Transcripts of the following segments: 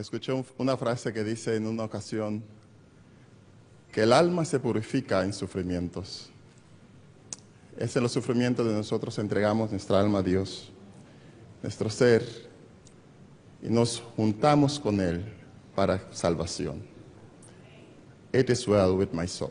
escuché una frase que dice en una ocasión que el alma se purifica en sufrimientos. Es en los sufrimientos de nosotros entregamos nuestra alma a Dios, nuestro ser, y nos juntamos con Él para salvación. It is well with my soul.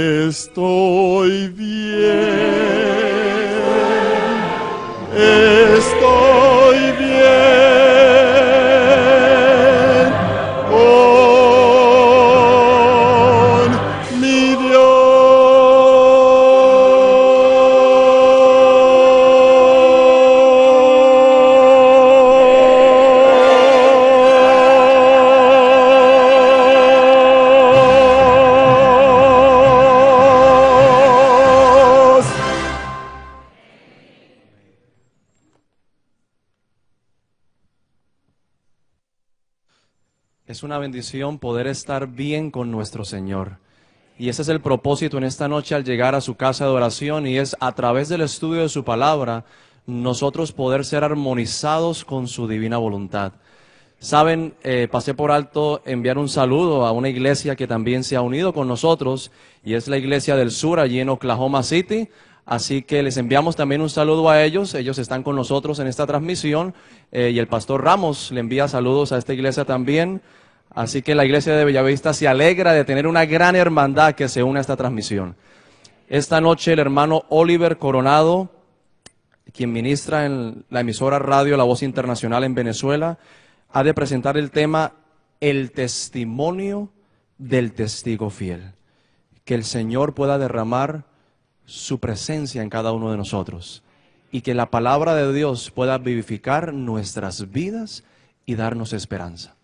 estoy bien. bendición poder estar bien con nuestro Señor. Y ese es el propósito en esta noche al llegar a su casa de oración y es a través del estudio de su palabra nosotros poder ser armonizados con su divina voluntad. Saben, eh, pasé por alto enviar un saludo a una iglesia que también se ha unido con nosotros y es la iglesia del sur allí en Oklahoma City. Así que les enviamos también un saludo a ellos. Ellos están con nosotros en esta transmisión eh, y el pastor Ramos le envía saludos a esta iglesia también. Así que la iglesia de Bellavista se alegra de tener una gran hermandad que se une a esta transmisión. Esta noche el hermano Oliver Coronado, quien ministra en la emisora radio La Voz Internacional en Venezuela, ha de presentar el tema El testimonio del testigo fiel. Que el Señor pueda derramar su presencia en cada uno de nosotros y que la palabra de Dios pueda vivificar nuestras vidas y darnos esperanza.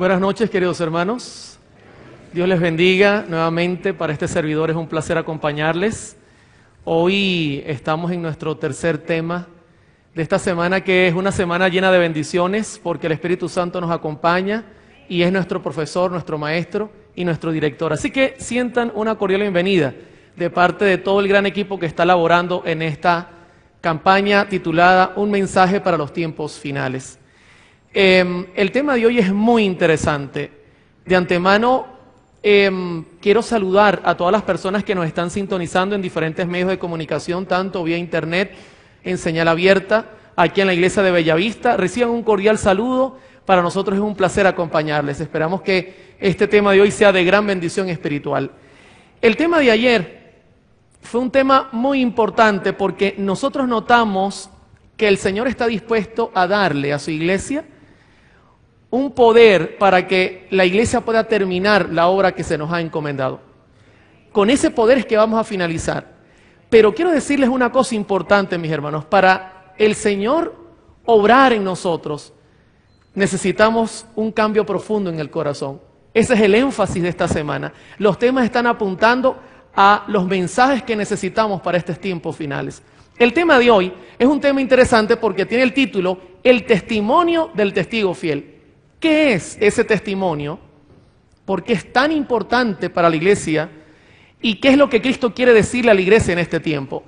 Buenas noches, queridos hermanos. Dios les bendiga nuevamente. Para este servidor es un placer acompañarles. Hoy estamos en nuestro tercer tema de esta semana, que es una semana llena de bendiciones, porque el Espíritu Santo nos acompaña y es nuestro profesor, nuestro maestro y nuestro director. Así que sientan una cordial bienvenida de parte de todo el gran equipo que está laborando en esta campaña titulada Un mensaje para los tiempos finales. Em, el tema de hoy es muy interesante. De antemano, em, quiero saludar a todas las personas que nos están sintonizando en diferentes medios de comunicación, tanto vía internet, en señal abierta, aquí en la iglesia de Bellavista. Reciban un cordial saludo. Para nosotros es un placer acompañarles. Esperamos que este tema de hoy sea de gran bendición espiritual. El tema de ayer fue un tema muy importante porque nosotros notamos que el Señor está dispuesto a darle a su iglesia un poder para que la iglesia pueda terminar la obra que se nos ha encomendado. Con ese poder es que vamos a finalizar. Pero quiero decirles una cosa importante, mis hermanos. Para el Señor obrar en nosotros, necesitamos un cambio profundo en el corazón. Ese es el énfasis de esta semana. Los temas están apuntando a los mensajes que necesitamos para estos tiempos finales. El tema de hoy es un tema interesante porque tiene el título El testimonio del testigo fiel. ¿Qué es ese testimonio? ¿Por qué es tan importante para la iglesia? ¿Y qué es lo que Cristo quiere decirle a la iglesia en este tiempo?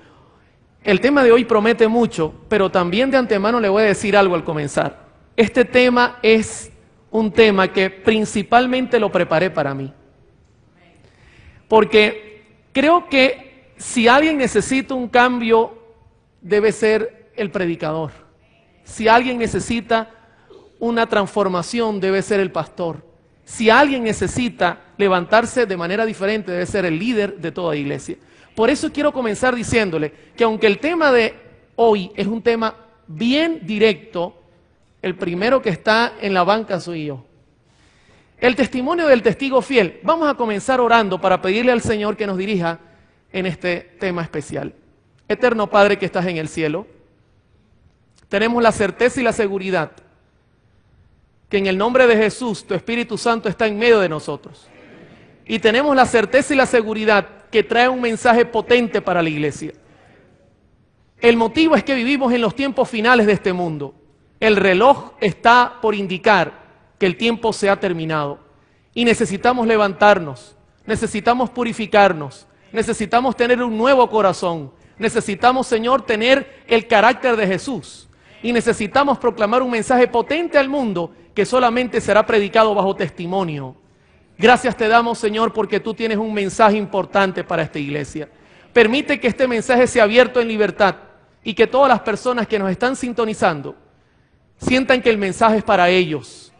El tema de hoy promete mucho, pero también de antemano le voy a decir algo al comenzar. Este tema es un tema que principalmente lo preparé para mí. Porque creo que si alguien necesita un cambio, debe ser el predicador. Si alguien necesita una transformación debe ser el pastor. Si alguien necesita levantarse de manera diferente, debe ser el líder de toda iglesia. Por eso quiero comenzar diciéndole que aunque el tema de hoy es un tema bien directo, el primero que está en la banca soy yo. El testimonio del testigo fiel. Vamos a comenzar orando para pedirle al Señor que nos dirija en este tema especial. Eterno Padre que estás en el cielo, tenemos la certeza y la seguridad que en el nombre de Jesús tu Espíritu Santo está en medio de nosotros. Y tenemos la certeza y la seguridad que trae un mensaje potente para la iglesia. El motivo es que vivimos en los tiempos finales de este mundo. El reloj está por indicar que el tiempo se ha terminado. Y necesitamos levantarnos, necesitamos purificarnos, necesitamos tener un nuevo corazón, necesitamos, Señor, tener el carácter de Jesús y necesitamos proclamar un mensaje potente al mundo que solamente será predicado bajo testimonio. Gracias te damos, Señor, porque tú tienes un mensaje importante para esta iglesia. Permite que este mensaje sea abierto en libertad y que todas las personas que nos están sintonizando sientan que el mensaje es para ellos,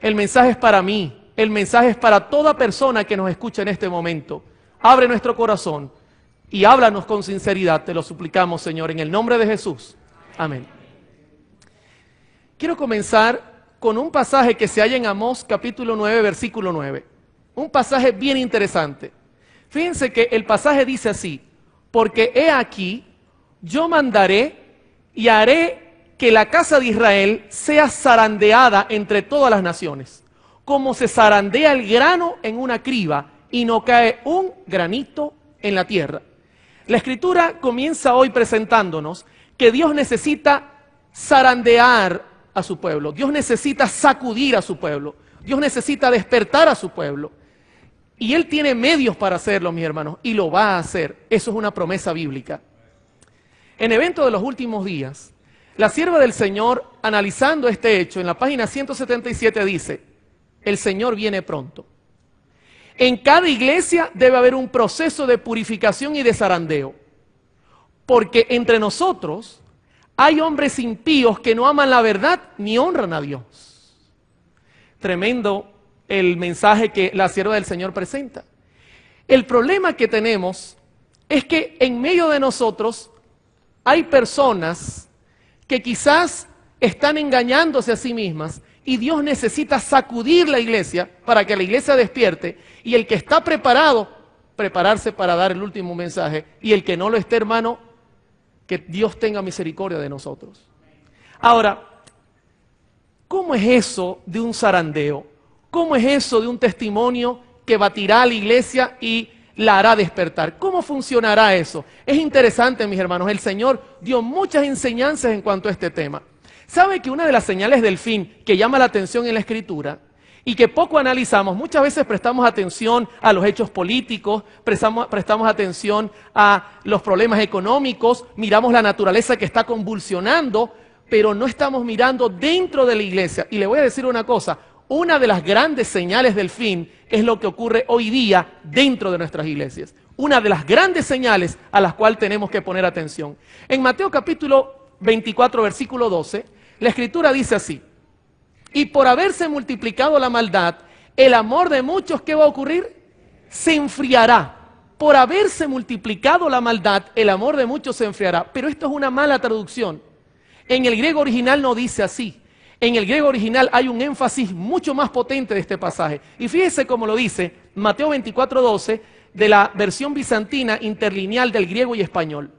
el mensaje es para mí, el mensaje es para toda persona que nos escucha en este momento. Abre nuestro corazón y háblanos con sinceridad, te lo suplicamos, Señor, en el nombre de Jesús. Amén. Quiero comenzar con un pasaje que se halla en Amós capítulo 9, versículo 9. Un pasaje bien interesante. Fíjense que el pasaje dice así, porque he aquí, yo mandaré y haré que la casa de Israel sea zarandeada entre todas las naciones, como se zarandea el grano en una criba y no cae un granito en la tierra. La escritura comienza hoy presentándonos que Dios necesita zarandear a su pueblo. Dios necesita sacudir a su pueblo. Dios necesita despertar a su pueblo. Y Él tiene medios para hacerlo, mis hermanos, y lo va a hacer. Eso es una promesa bíblica. En evento de los últimos días, la sierva del Señor, analizando este hecho, en la página 177 dice, el Señor viene pronto. En cada iglesia debe haber un proceso de purificación y de zarandeo. Porque entre nosotros hay hombres impíos que no aman la verdad ni honran a Dios. Tremendo el mensaje que la sierva del Señor presenta. El problema que tenemos es que en medio de nosotros hay personas que quizás están engañándose a sí mismas y Dios necesita sacudir la iglesia para que la iglesia despierte y el que está preparado, prepararse para dar el último mensaje y el que no lo esté hermano, que Dios tenga misericordia de nosotros. Ahora, ¿cómo es eso de un zarandeo? ¿Cómo es eso de un testimonio que batirá a la iglesia y la hará despertar? ¿Cómo funcionará eso? Es interesante, mis hermanos. El Señor dio muchas enseñanzas en cuanto a este tema. ¿Sabe que una de las señales del fin que llama la atención en la Escritura y que poco analizamos. Muchas veces prestamos atención a los hechos políticos, prestamos, prestamos atención a los problemas económicos, miramos la naturaleza que está convulsionando, pero no estamos mirando dentro de la iglesia. Y le voy a decir una cosa, una de las grandes señales del fin es lo que ocurre hoy día dentro de nuestras iglesias. Una de las grandes señales a las cuales tenemos que poner atención. En Mateo capítulo 24, versículo 12, la escritura dice así, y por haberse multiplicado la maldad, el amor de muchos, ¿qué va a ocurrir? Se enfriará. Por haberse multiplicado la maldad, el amor de muchos se enfriará. Pero esto es una mala traducción. En el griego original no dice así. En el griego original hay un énfasis mucho más potente de este pasaje. Y fíjese cómo lo dice Mateo 24:12 de la versión bizantina interlineal del griego y español.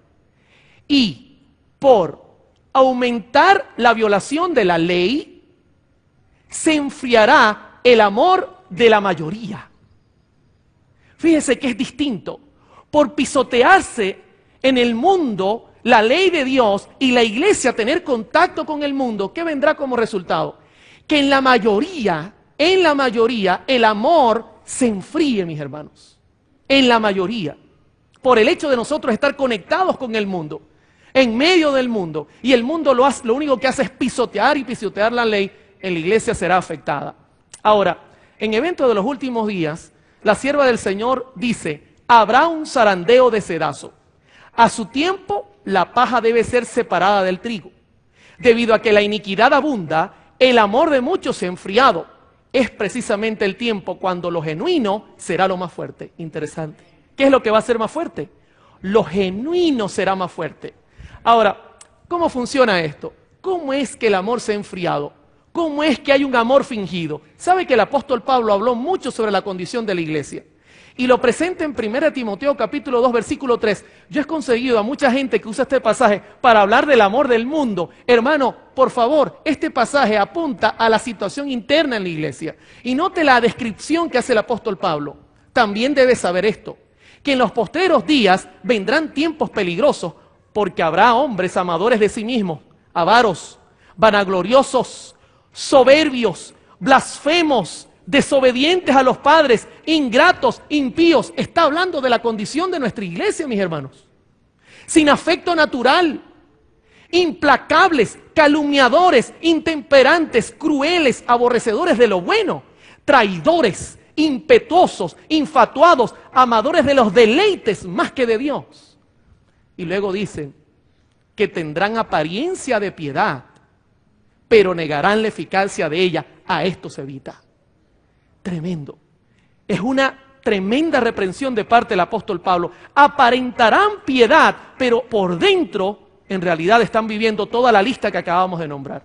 Y por aumentar la violación de la ley, se enfriará el amor de la mayoría. Fíjese que es distinto. Por pisotearse en el mundo la ley de Dios y la iglesia tener contacto con el mundo, ¿qué vendrá como resultado? Que en la mayoría, en la mayoría, el amor se enfríe, mis hermanos. En la mayoría. Por el hecho de nosotros estar conectados con el mundo, en medio del mundo, y el mundo lo, hace, lo único que hace es pisotear y pisotear la ley, en la iglesia será afectada. Ahora, en evento de los últimos días, la sierva del Señor dice, habrá un zarandeo de sedazo. A su tiempo, la paja debe ser separada del trigo. Debido a que la iniquidad abunda, el amor de muchos se ha enfriado. Es precisamente el tiempo cuando lo genuino será lo más fuerte. Interesante. ¿Qué es lo que va a ser más fuerte? Lo genuino será más fuerte. Ahora, ¿cómo funciona esto? ¿Cómo es que el amor se ha enfriado? ¿Cómo es que hay un amor fingido? ¿Sabe que el apóstol Pablo habló mucho sobre la condición de la iglesia? Y lo presenta en 1 Timoteo capítulo 2 versículo 3. Yo he conseguido a mucha gente que usa este pasaje para hablar del amor del mundo. Hermano, por favor, este pasaje apunta a la situación interna en la iglesia. Y note la descripción que hace el apóstol Pablo. También debes saber esto, que en los posteros días vendrán tiempos peligrosos porque habrá hombres amadores de sí mismos, avaros, vanagloriosos, soberbios, blasfemos, desobedientes a los padres, ingratos, impíos. Está hablando de la condición de nuestra iglesia, mis hermanos. Sin afecto natural, implacables, calumniadores, intemperantes, crueles, aborrecedores de lo bueno, traidores, impetuosos, infatuados, amadores de los deleites más que de Dios. Y luego dicen que tendrán apariencia de piedad, pero negarán la eficacia de ella. A esto se evita. Tremendo. Es una tremenda reprensión de parte del apóstol Pablo. Aparentarán piedad, pero por dentro en realidad están viviendo toda la lista que acabamos de nombrar.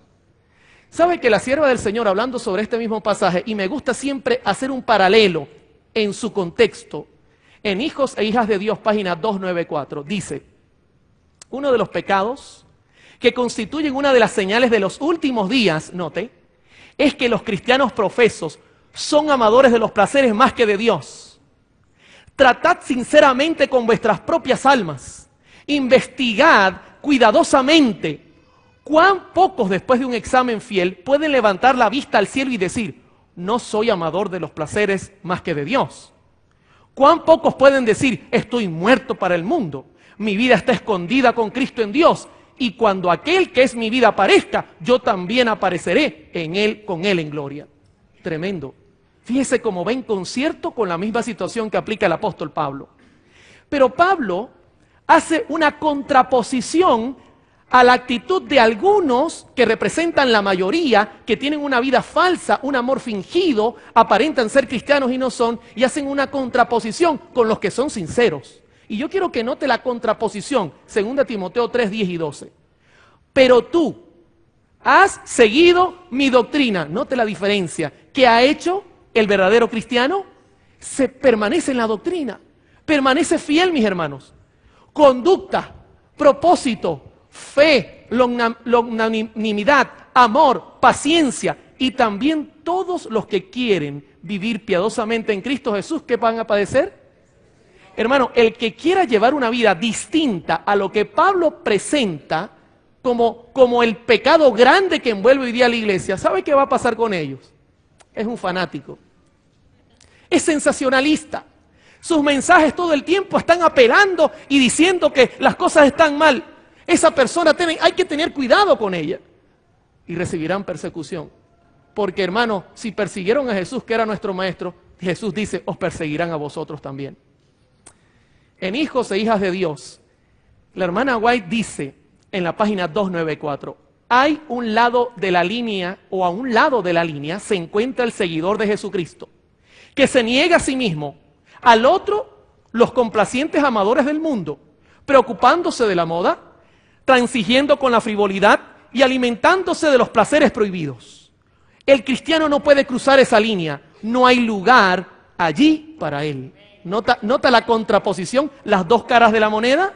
¿Sabe que la sierva del Señor, hablando sobre este mismo pasaje, y me gusta siempre hacer un paralelo en su contexto, en Hijos e Hijas de Dios, página 294, dice, uno de los pecados que constituyen una de las señales de los últimos días, note, es que los cristianos profesos son amadores de los placeres más que de Dios. Tratad sinceramente con vuestras propias almas. Investigad cuidadosamente cuán pocos después de un examen fiel pueden levantar la vista al cielo y decir, no soy amador de los placeres más que de Dios. Cuán pocos pueden decir, estoy muerto para el mundo. Mi vida está escondida con Cristo en Dios y cuando aquel que es mi vida aparezca, yo también apareceré en él, con él en gloria. Tremendo. Fíjese cómo va en concierto con la misma situación que aplica el apóstol Pablo. Pero Pablo hace una contraposición a la actitud de algunos que representan la mayoría, que tienen una vida falsa, un amor fingido, aparentan ser cristianos y no son, y hacen una contraposición con los que son sinceros. Y yo quiero que note la contraposición, 2 Timoteo 3, 10 y 12. Pero tú has seguido mi doctrina, note la diferencia, que ha hecho el verdadero cristiano, se permanece en la doctrina, permanece fiel, mis hermanos. Conducta, propósito, fe, longanimidad, amor, paciencia y también todos los que quieren vivir piadosamente en Cristo Jesús, ¿qué van a padecer? Hermano, el que quiera llevar una vida distinta a lo que Pablo presenta como, como el pecado grande que envuelve hoy día a la iglesia, ¿sabe qué va a pasar con ellos? Es un fanático. Es sensacionalista. Sus mensajes todo el tiempo están apelando y diciendo que las cosas están mal. Esa persona hay que tener cuidado con ella. Y recibirán persecución. Porque hermano, si persiguieron a Jesús, que era nuestro maestro, Jesús dice, os perseguirán a vosotros también en hijos e hijas de Dios. La hermana White dice en la página 294, hay un lado de la línea o a un lado de la línea se encuentra el seguidor de Jesucristo, que se niega a sí mismo, al otro los complacientes amadores del mundo, preocupándose de la moda, transigiendo con la frivolidad y alimentándose de los placeres prohibidos. El cristiano no puede cruzar esa línea, no hay lugar allí para él. Nota, la contraposición, las dos caras de la moneda.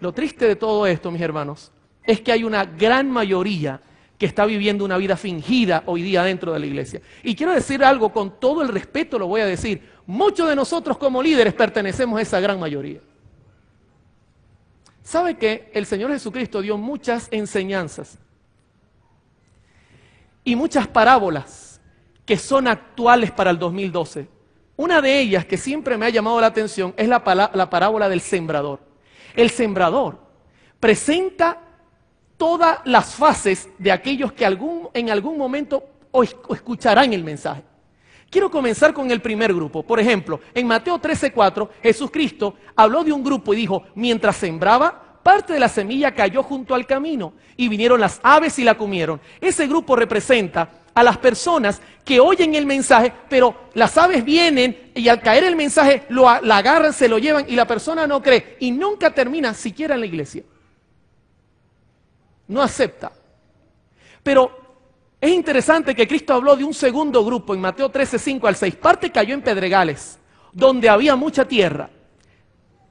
Lo triste de todo esto, mis hermanos, es que hay una gran mayoría que está viviendo una vida fingida hoy día dentro de la iglesia. Y quiero decir algo, con todo el respeto lo voy a decir, muchos de nosotros como líderes pertenecemos a esa gran mayoría. ¿Sabe que el Señor Jesucristo dio muchas enseñanzas y muchas parábolas que son actuales para el 2012? Una de ellas que siempre me ha llamado la atención es la, parábola del sembrador. El sembrador presenta todas las fases de aquellos que en algún momento escucharán el mensaje. Quiero comenzar con el primer grupo. Por ejemplo, en Mateo 13:4, Jesús Cristo habló de un grupo y dijo, mientras sembraba, parte de la semilla cayó junto al camino y vinieron las aves y la comieron. Ese grupo representa a las personas que oyen el mensaje, pero las aves vienen y al caer el mensaje lo, la agarran, se lo llevan y la persona no cree y nunca termina siquiera en la iglesia. No acepta. Pero es interesante que Cristo habló de un segundo grupo en Mateo 13, 5 al 6. Parte cayó en Pedregales, donde había mucha tierra.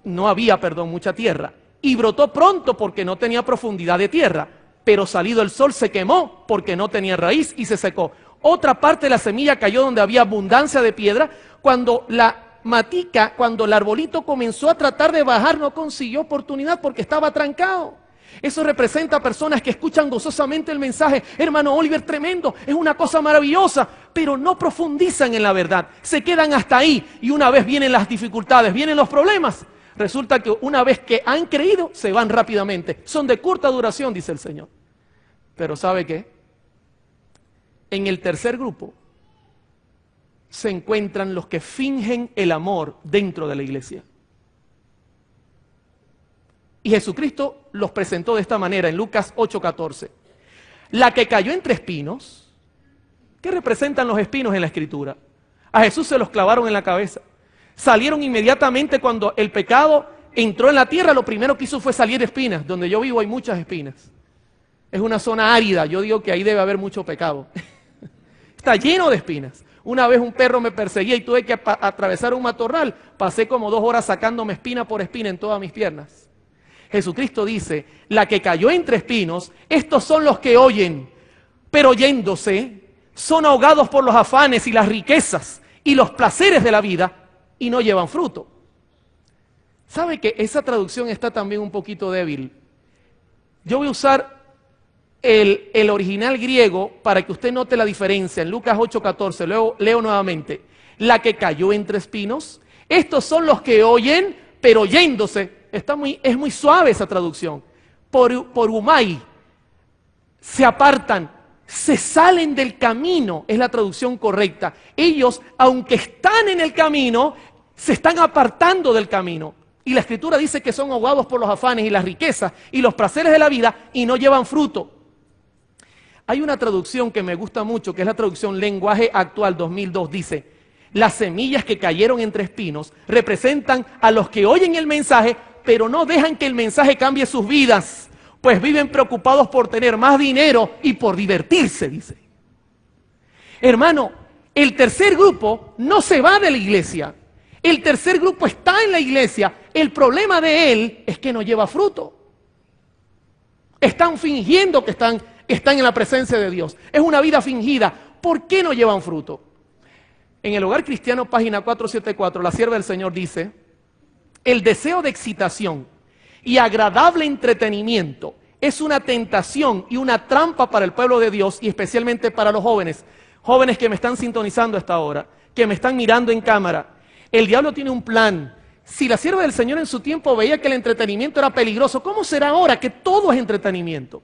No había, perdón, mucha tierra. Y brotó pronto porque no tenía profundidad de tierra pero salido el sol se quemó porque no tenía raíz y se secó. Otra parte de la semilla cayó donde había abundancia de piedra. Cuando la matica, cuando el arbolito comenzó a tratar de bajar, no consiguió oportunidad porque estaba trancado. Eso representa a personas que escuchan gozosamente el mensaje. Hermano Oliver, tremendo, es una cosa maravillosa, pero no profundizan en la verdad. Se quedan hasta ahí y una vez vienen las dificultades, vienen los problemas. Resulta que una vez que han creído, se van rápidamente. Son de corta duración, dice el Señor. Pero ¿sabe qué? En el tercer grupo se encuentran los que fingen el amor dentro de la iglesia. Y Jesucristo los presentó de esta manera en Lucas 8:14. La que cayó entre espinos, ¿qué representan los espinos en la escritura? A Jesús se los clavaron en la cabeza. Salieron inmediatamente cuando el pecado entró en la tierra, lo primero que hizo fue salir espinas. Donde yo vivo hay muchas espinas es una zona árida. Yo digo que ahí debe haber mucho pecado. Está lleno de espinas. Una vez un perro me perseguía y tuve que atravesar un matorral. Pasé como dos horas sacándome espina por espina en todas mis piernas. Jesucristo dice, la que cayó entre espinos, estos son los que oyen, pero yéndose, son ahogados por los afanes y las riquezas y los placeres de la vida y no llevan fruto. ¿Sabe que esa traducción está también un poquito débil? Yo voy a usar el, original griego para que usted note la diferencia. En Lucas 8:14, luego leo nuevamente, la que cayó entre espinos, estos son los que oyen, pero oyéndose. Está muy, es muy suave esa traducción. Por, por humay, se apartan, se salen del camino, es la traducción correcta. Ellos, aunque están en el camino, se están apartando del camino. Y la escritura dice que son ahogados por los afanes y las riquezas y los placeres de la vida y no llevan fruto. Hay una traducción que me gusta mucho, que es la traducción Lenguaje Actual 2002. Dice, las semillas que cayeron entre espinos representan a los que oyen el mensaje, pero no dejan que el mensaje cambie sus vidas, pues viven preocupados por tener más dinero y por divertirse, dice. Hermano, el tercer grupo no se va de la iglesia. El tercer grupo está en la iglesia. El problema de él es que no lleva fruto. Están fingiendo que están están en la presencia de Dios. Es una vida fingida. ¿Por qué no llevan fruto? En el hogar cristiano, página 474, la sierva del Señor dice, el deseo de excitación y agradable entretenimiento es una tentación y una trampa para el pueblo de Dios y especialmente para los jóvenes, jóvenes que me están sintonizando hasta ahora, que me están mirando en cámara. El diablo tiene un plan. Si la sierva del Señor en su tiempo veía que el entretenimiento era peligroso, ¿cómo será ahora que todo es entretenimiento?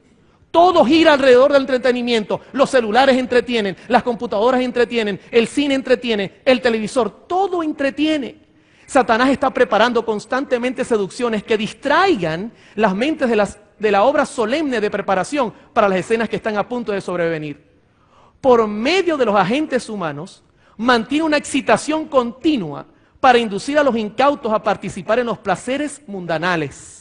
Todo gira alrededor del entretenimiento. Los celulares entretienen, las computadoras entretienen, el cine entretiene, el televisor, todo entretiene. Satanás está preparando constantemente seducciones que distraigan las mentes de, de la obra solemne de preparación para las escenas que están a punto de sobrevenir. Por medio de los agentes humanos, mantiene una excitación continua para inducir a los incautos a participar en los placeres mundanales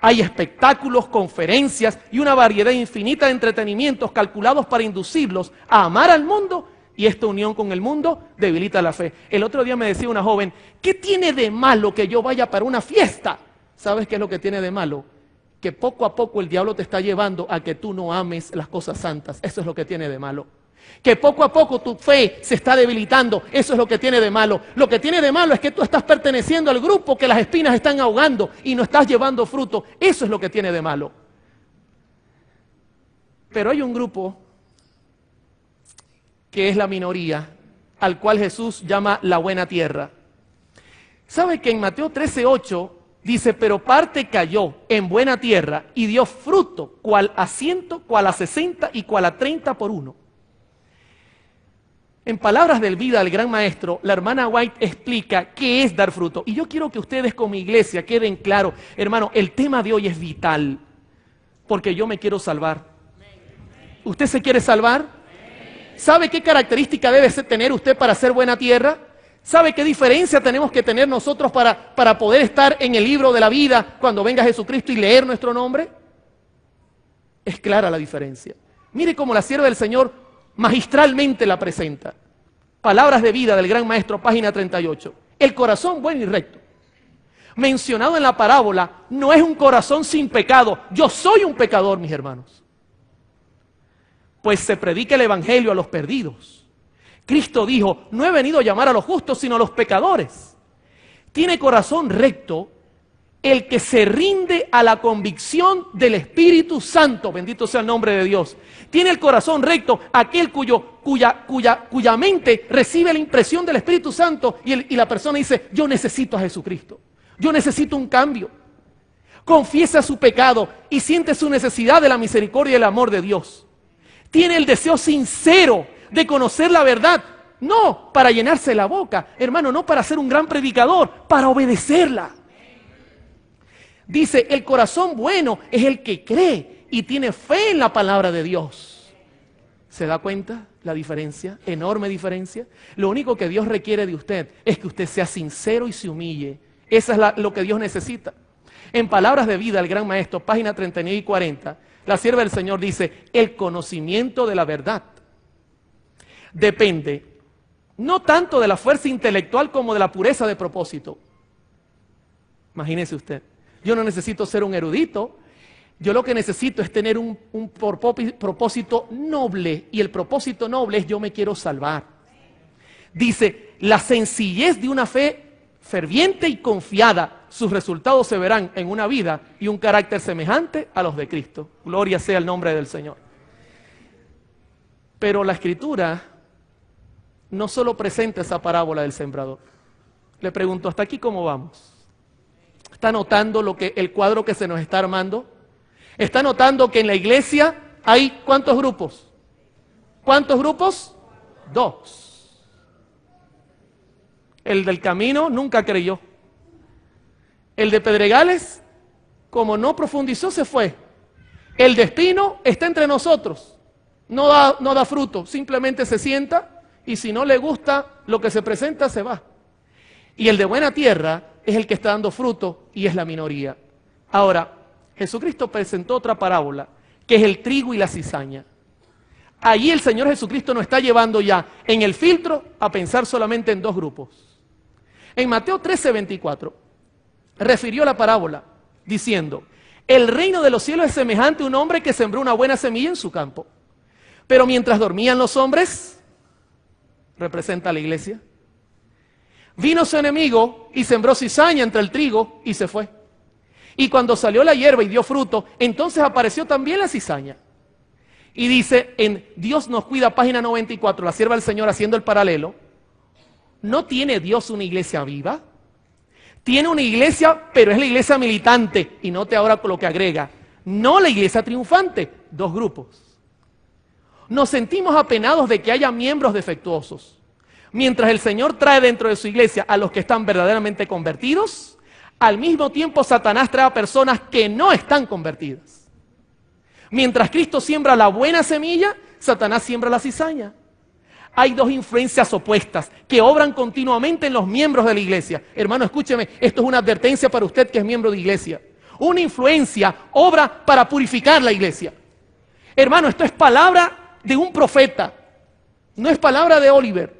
hay espectáculos, conferencias y una variedad infinita de entretenimientos calculados para inducirlos a amar al mundo y esta unión con el mundo debilita la fe. El otro día me decía una joven, ¿qué tiene de malo que yo vaya para una fiesta? ¿Sabes qué es lo que tiene de malo? Que poco a poco el diablo te está llevando a que tú no ames las cosas santas. Eso es lo que tiene de malo que poco a poco tu fe se está debilitando. Eso es lo que tiene de malo. Lo que tiene de malo es que tú estás perteneciendo al grupo que las espinas están ahogando y no estás llevando fruto. Eso es lo que tiene de malo. Pero hay un grupo que es la minoría, al cual Jesús llama la buena tierra. ¿Sabe que en Mateo 13:8 dice, pero parte cayó en buena tierra y dio fruto, cual a ciento, cual a sesenta y cual a treinta por uno? En palabras del vida del gran maestro, la hermana White explica qué es dar fruto. Y yo quiero que ustedes como iglesia queden claro, hermano, el tema de hoy es vital, porque yo me quiero salvar. ¿Usted se quiere salvar? ¿Sabe qué característica debe tener usted para ser buena tierra? ¿Sabe qué diferencia tenemos que tener nosotros para, para poder estar en el libro de la vida cuando venga Jesucristo y leer nuestro nombre? Es clara la diferencia. Mire cómo la sierva del Señor magistralmente la presenta. Palabras de vida del gran maestro, página 38. El corazón bueno y recto, mencionado en la parábola, no es un corazón sin pecado. Yo soy un pecador, mis hermanos. Pues se predica el Evangelio a los perdidos. Cristo dijo, no he venido a llamar a los justos, sino a los pecadores. Tiene corazón recto el que se rinde a la convicción del Espíritu Santo, bendito sea el nombre de Dios. Tiene el corazón recto aquel cuya, cuya, mente recibe la impresión del Espíritu Santo y, y la persona dice, yo necesito a Jesucristo, yo necesito un cambio. Confiesa su pecado y siente su necesidad de la misericordia y el amor de Dios. Tiene el deseo sincero de conocer la verdad, no para llenarse la boca, hermano, no para ser un gran predicador, para obedecerla. Dice, el corazón bueno es el que cree y tiene fe en la palabra de Dios. ¿Se da cuenta la diferencia? Enorme diferencia. Lo único que Dios requiere de usted es que usted sea sincero y se humille. Eso es lo que Dios necesita. En palabras de vida, el gran maestro, página 39 y 40, la sierva del Señor dice, el conocimiento de la verdad depende no tanto de la fuerza intelectual como de la pureza de propósito. Imagínese usted. Yo no necesito ser un erudito. Yo lo que necesito es tener un, propósito noble y el propósito noble es yo me quiero salvar. Dice, la sencillez de una fe ferviente y confiada, sus resultados se verán en una vida y un carácter semejante a los de Cristo. Gloria sea el nombre del Señor. Pero la escritura no solo presenta esa parábola del sembrador. Le pregunto, ¿hasta aquí cómo vamos? ¿Está notando lo que, el cuadro que se nos está armando? ¿Está notando que en la iglesia hay cuántos grupos? ¿Cuántos grupos? Dos. El del camino nunca creyó. El de Pedregales, como no profundizó, se fue. El destino está entre nosotros. No da, no da fruto, simplemente se sienta y si no le gusta lo que se presenta, se va. Y el de buena tierra es el que está dando fruto y es la minoría. Ahora, Jesucristo presentó otra parábola, que es el trigo y la cizaña. Allí el Señor Jesucristo nos está llevando ya en el filtro a pensar solamente en dos grupos. En Mateo 13, 24, refirió la parábola diciendo, el reino de los cielos es semejante a un hombre que sembró una buena semilla en su campo. Pero mientras dormían los hombres, representa la iglesia, Vino su enemigo y sembró cizaña entre el trigo y se fue. Y cuando salió la hierba y dio fruto, entonces apareció también la cizaña. Y dice en Dios nos cuida, página 94, la sierva del Señor haciendo el paralelo. ¿No tiene Dios una iglesia viva? Tiene una iglesia, pero es la iglesia militante. Y note ahora lo que agrega. No la iglesia triunfante. Dos grupos. Nos sentimos apenados de que haya miembros defectuosos. Mientras el Señor trae dentro de su iglesia a los que están verdaderamente convertidos, al mismo tiempo Satanás trae a personas que no están convertidas. Mientras Cristo siembra la buena semilla, Satanás siembra la cizaña. Hay dos influencias opuestas que obran continuamente en los miembros de la iglesia. Hermano, escúcheme, esto es una advertencia para usted que es miembro de iglesia. Una influencia obra para purificar la iglesia. Hermano, esto es palabra de un profeta, no es palabra de Oliver.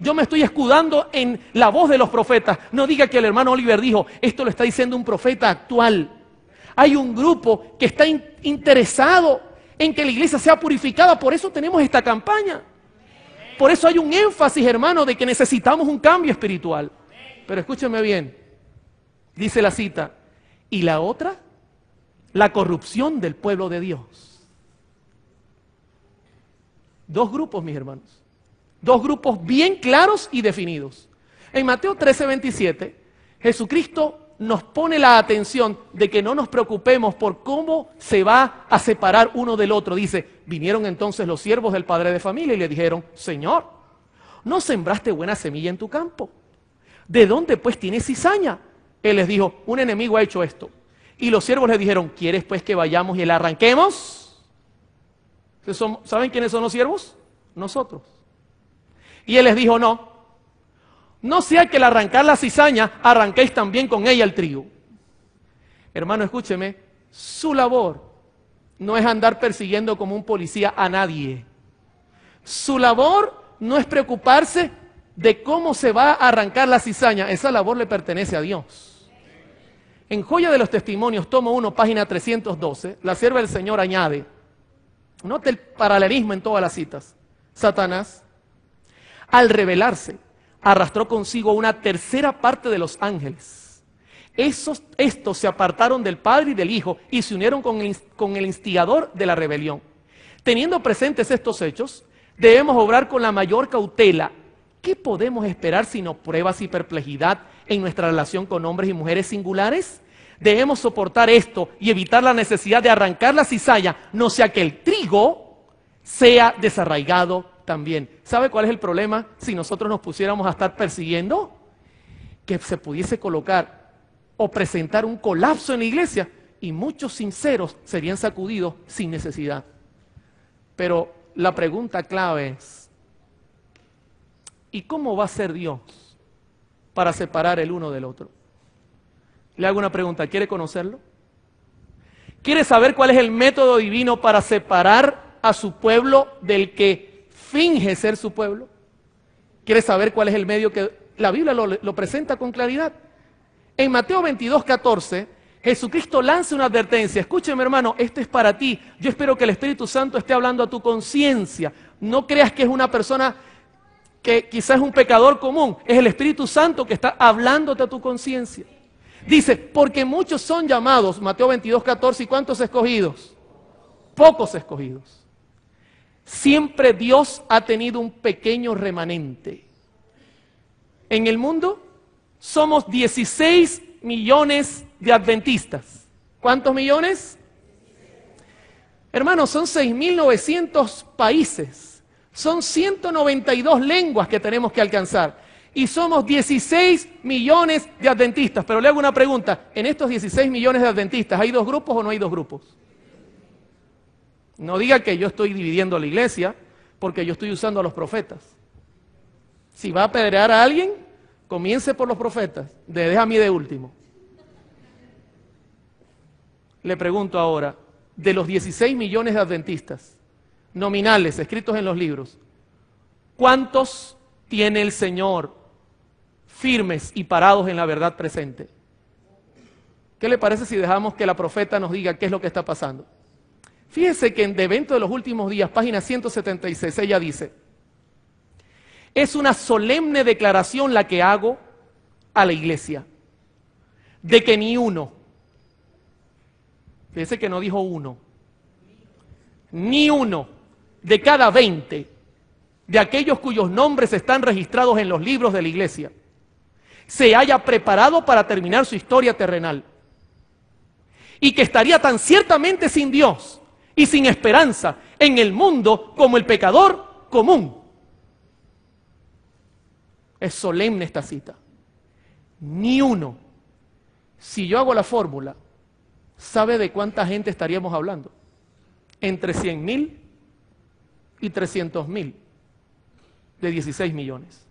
Yo me estoy escudando en la voz de los profetas. No diga que el hermano Oliver dijo, esto lo está diciendo un profeta actual. Hay un grupo que está interesado en que la iglesia sea purificada. Por eso tenemos esta campaña. Por eso hay un énfasis, hermano, de que necesitamos un cambio espiritual. Pero escúcheme bien. Dice la cita. Y la otra, la corrupción del pueblo de Dios. Dos grupos, mis hermanos. Dos grupos bien claros y definidos. En Mateo 13, 27, Jesucristo nos pone la atención de que no nos preocupemos por cómo se va a separar uno del otro. Dice, vinieron entonces los siervos del padre de familia y le dijeron, Señor, no sembraste buena semilla en tu campo. ¿De dónde pues tienes cizaña? Él les dijo, un enemigo ha hecho esto. Y los siervos le dijeron, ¿quieres pues que vayamos y le arranquemos? ¿Saben quiénes son los siervos? Nosotros. Y él les dijo, no, no sea que al arrancar la cizaña arranquéis también con ella el trigo. Hermano, escúcheme, su labor no es andar persiguiendo como un policía a nadie. Su labor no es preocuparse de cómo se va a arrancar la cizaña. Esa labor le pertenece a Dios. En Joya de los Testimonios, tomo 1, página 312, la sierva del Señor añade, note el paralelismo en todas las citas. Satanás al rebelarse, arrastró consigo una tercera parte de los ángeles. Esos, estos se apartaron del Padre y del Hijo y se unieron con el, instigador de la rebelión. Teniendo presentes estos hechos, debemos obrar con la mayor cautela. ¿Qué podemos esperar sino pruebas y perplejidad en nuestra relación con hombres y mujeres singulares? Debemos soportar esto y evitar la necesidad de arrancar la cizalla, no sea que el trigo sea desarraigado también. ¿Sabe cuál es el problema si nosotros nos pusiéramos a estar persiguiendo? Que se pudiese colocar o presentar un colapso en la iglesia y muchos sinceros serían sacudidos sin necesidad. Pero la pregunta clave es, ¿y cómo va a ser Dios para separar el uno del otro? Le hago una pregunta, ¿quiere conocerlo? ¿Quiere saber cuál es el método divino para separar a su pueblo del que finge ser su pueblo, quiere saber cuál es el medio que la Biblia lo, presenta con claridad. En Mateo 22, 14, Jesucristo lanza una advertencia. Escúcheme, hermano, esto es para ti. Yo espero que el Espíritu Santo esté hablando a tu conciencia. No creas que es una persona que quizás es un pecador común. Es el Espíritu Santo que está hablándote a tu conciencia. Dice, porque muchos son llamados, Mateo 22, 14, ¿y cuántos escogidos? Pocos escogidos. Siempre Dios ha tenido un pequeño remanente. En el mundo somos 16 millones de adventistas. ¿Cuántos millones? Hermanos, son 6.900 países. Son 192 lenguas que tenemos que alcanzar. Y somos 16 millones de adventistas. Pero le hago una pregunta. ¿En estos 16 millones de adventistas hay dos grupos o no hay dos grupos? No diga que yo estoy dividiendo a la iglesia porque yo estoy usando a los profetas. Si va a apedrear a alguien, comience por los profetas, de a mí de último. Le pregunto ahora, de los 16 millones de adventistas nominales escritos en los libros, ¿cuántos tiene el Señor firmes y parados en la verdad presente? ¿Qué le parece si dejamos que la profeta nos diga qué es lo que está pasando? Fíjese que en De Evento de los Últimos Días, página 176, ella dice, es una solemne declaración la que hago a la iglesia, de que ni uno, fíjese que no dijo uno, ni uno de cada 20 de aquellos cuyos nombres están registrados en los libros de la iglesia se haya preparado para terminar su historia terrenal y que estaría tan ciertamente sin Dios y sin esperanza en el mundo como el pecador común. Es solemne esta cita. Ni uno, si yo hago la fórmula, sabe de cuánta gente estaríamos hablando. Entre 100 mil y 300 mil de 16 millones.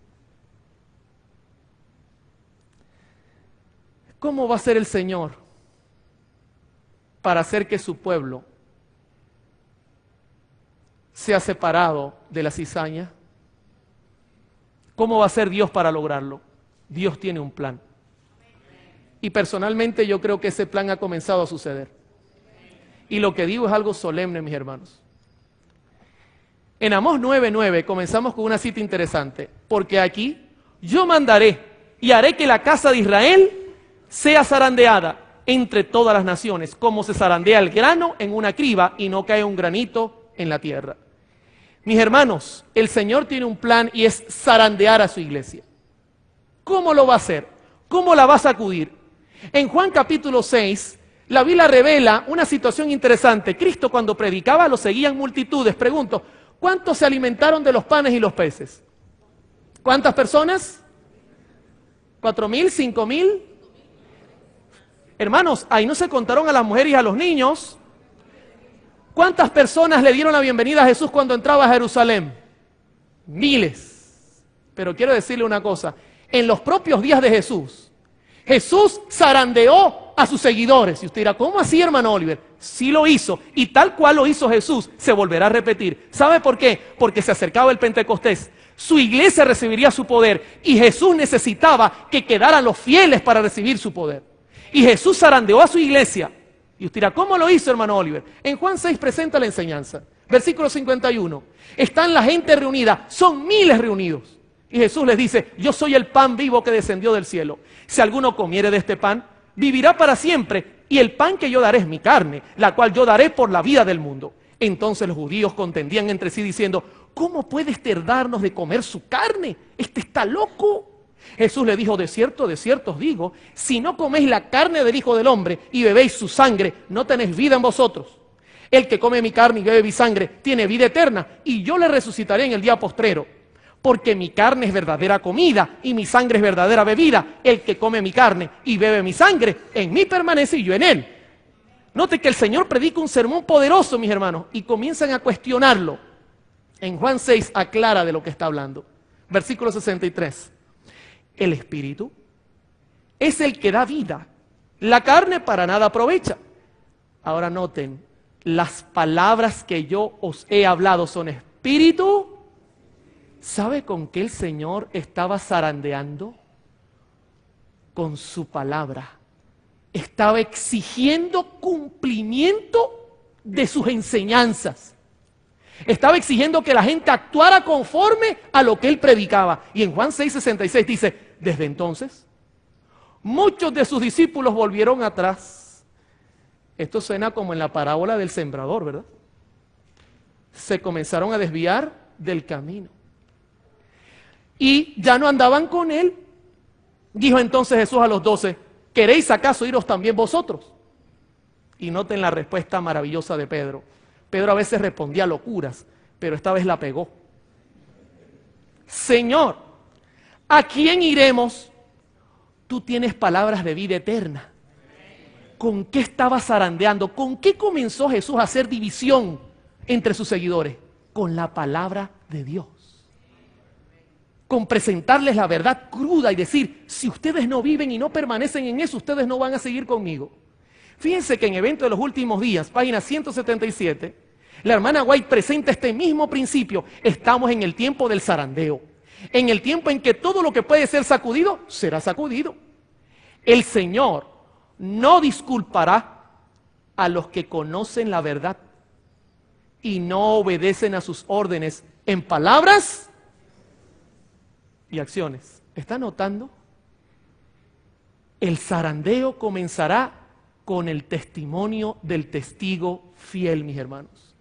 ¿Cómo va a ser el Señor para hacer que su pueblo se ha separado de la cizaña? ¿Cómo va a ser Dios para lograrlo? Dios tiene un plan. Y personalmente yo creo que ese plan ha comenzado a suceder. Y lo que digo es algo solemne, mis hermanos. En Amós 9:9 comenzamos con una cita interesante, porque aquí yo mandaré y haré que la casa de Israel sea zarandeada entre todas las naciones, como se zarandea el grano en una criba y no cae un granito en la tierra. Mis hermanos, el Señor tiene un plan y es zarandear a su iglesia. ¿Cómo lo va a hacer? ¿Cómo la va a sacudir? En Juan capítulo 6, la Biblia revela una situación interesante. Cristo cuando predicaba lo seguían multitudes. Pregunto, ¿cuántos se alimentaron de los panes y los peces? ¿Cuántas personas? ¿Cuatro mil? ¿Cinco mil? Hermanos, ahí no se contaron a las mujeres y a los niños. ¿Cuántas personas le dieron la bienvenida a Jesús cuando entraba a Jerusalén? Miles. Pero quiero decirle una cosa, en los propios días de Jesús, Jesús zarandeó a sus seguidores. Y usted dirá, ¿cómo así, hermano Oliver? Sí lo hizo. Y tal cual lo hizo Jesús, se volverá a repetir. ¿Sabe por qué? Porque se acercaba el Pentecostés. Su iglesia recibiría su poder. Y Jesús necesitaba que quedaran los fieles para recibir su poder. Y Jesús zarandeó a su iglesia y usted dirá, ¿cómo lo hizo, hermano Oliver? En Juan 6 presenta la enseñanza. Versículo 51. Están la gente reunida, son miles reunidos. Y Jesús les dice, yo soy el pan vivo que descendió del cielo. Si alguno comiere de este pan, vivirá para siempre. Y el pan que yo daré es mi carne, la cual yo daré por la vida del mundo. Entonces los judíos contendían entre sí diciendo, ¿cómo puede este darnos de comer su carne? Este está loco. Jesús le dijo, de cierto, de cierto os digo, si no coméis la carne del Hijo del Hombre y bebéis su sangre, no tenéis vida en vosotros. El que come mi carne y bebe mi sangre tiene vida eterna y yo le resucitaré en el día postrero. Porque mi carne es verdadera comida y mi sangre es verdadera bebida. El que come mi carne y bebe mi sangre, en mí permanece y yo en él. Note que el Señor predica un sermón poderoso, mis hermanos, y comienzan a cuestionarlo. En Juan 6 aclara de lo que está hablando. Versículo 63. El Espíritu es el que da vida. La carne para nada aprovecha. Ahora noten, las palabras que yo os he hablado son Espíritu. ¿Sabe con qué el Señor estaba zarandeando? Con su palabra. Estaba exigiendo cumplimiento de sus enseñanzas. Estaba exigiendo que la gente actuara conforme a lo que él predicaba. Y en Juan 6:66 dice, desde entonces, muchos de sus discípulos volvieron atrás. Esto suena como en la parábola del sembrador, ¿verdad? Se comenzaron a desviar del camino. Y ya no andaban con él. Dijo entonces Jesús a los doce, ¿queréis acaso iros también vosotros? Y noten la respuesta maravillosa de Pedro. Pedro a veces respondía locuras, pero esta vez la pegó. Señor, ¿a quién iremos? Tú tienes palabras de vida eterna. ¿Con qué estaba zarandeando? ¿Con qué comenzó Jesús a hacer división entre sus seguidores? Con la palabra de Dios. Con presentarles la verdad cruda y decir, si ustedes no viven y no permanecen en eso, ustedes no van a seguir conmigo. Fíjense que en Evento de los Últimos Días, página 177, la hermana White presenta este mismo principio. Estamos en el tiempo del zarandeo en el tiempo en que todo lo que puede ser sacudido será sacudido. El Señor no disculpará a los que conocen la verdad y no obedecen a sus órdenes en palabras y acciones. ¿Está notando? El zarandeo comenzará con el testimonio del testigo fiel, mis hermanos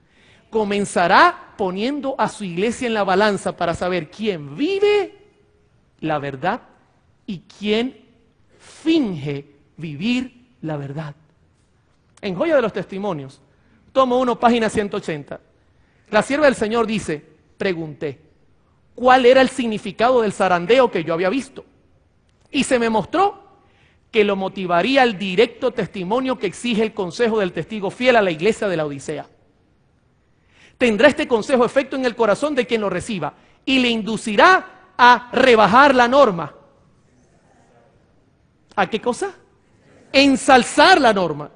comenzará poniendo a su iglesia en la balanza para saber quién vive la verdad y quién finge vivir la verdad. En Joya de los Testimonios, tomo uno, página 180. La sierva del Señor dice, pregunté, ¿cuál era el significado del zarandeo que yo había visto? Y se me mostró que lo motivaría el directo testimonio que exige el consejo del testigo fiel a la iglesia de la Odisea tendrá este consejo efecto en el corazón de quien lo reciba y le inducirá a rebajar la norma. ¿A qué cosa? Ensalzar la norma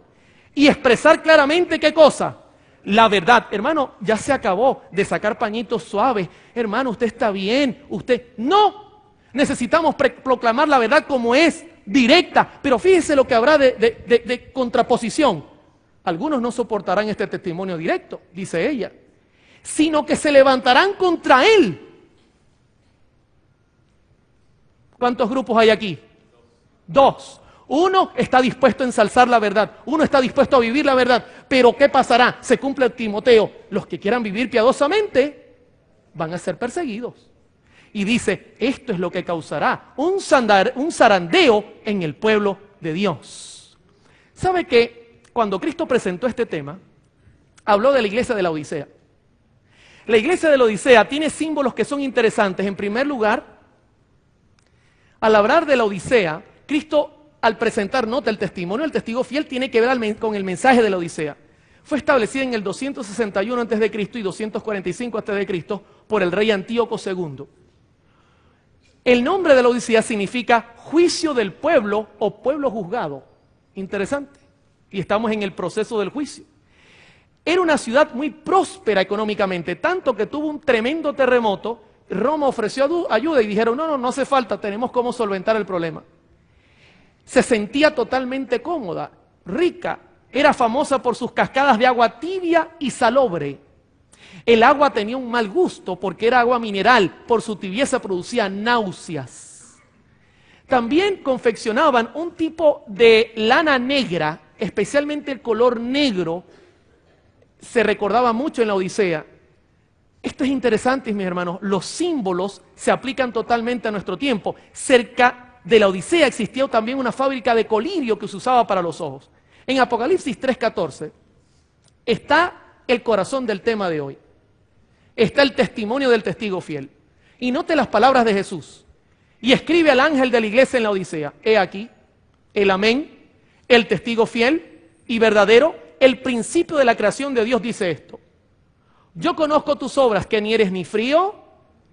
y expresar claramente qué cosa. La verdad, hermano, ya se acabó de sacar pañitos suaves. Hermano, usted está bien, usted no. Necesitamos proclamar la verdad como es, directa. Pero fíjese lo que habrá de, de contraposición. Algunos no soportarán este testimonio directo, dice ella sino que se levantarán contra él. ¿Cuántos grupos hay aquí? Dos. Uno está dispuesto a ensalzar la verdad, uno está dispuesto a vivir la verdad, pero ¿qué pasará? Se cumple el Timoteo. Los que quieran vivir piadosamente van a ser perseguidos. Y dice, esto es lo que causará un, un zarandeo en el pueblo de Dios. ¿Sabe que cuando Cristo presentó este tema, habló de la iglesia de la Odisea? La iglesia de la Odisea tiene símbolos que son interesantes. En primer lugar, al hablar de la Odisea, Cristo al presentar, nota el testimonio el testigo fiel, tiene que ver con el mensaje de la Odisea. Fue establecida en el 261 Cristo y 245 Cristo por el rey Antíoco II. El nombre de la Odisea significa juicio del pueblo o pueblo juzgado. Interesante. Y estamos en el proceso del juicio. Era una ciudad muy próspera económicamente, tanto que tuvo un tremendo terremoto. Roma ofreció ayuda y dijeron, no, no, no hace falta, tenemos cómo solventar el problema. Se sentía totalmente cómoda, rica, era famosa por sus cascadas de agua tibia y salobre. El agua tenía un mal gusto porque era agua mineral, por su tibieza producía náuseas. También confeccionaban un tipo de lana negra, especialmente el color negro, se recordaba mucho en la Odisea. Esto es interesante, mis hermanos. Los símbolos se aplican totalmente a nuestro tiempo. Cerca de la Odisea existió también una fábrica de colirio que se usaba para los ojos. En Apocalipsis 3:14 está el corazón del tema de hoy. Está el testimonio del testigo fiel. Y note las palabras de Jesús. Y escribe al ángel de la iglesia en la Odisea. He aquí, el amén, el testigo fiel y verdadero, el principio de la creación de Dios dice esto. Yo conozco tus obras, que ni eres ni frío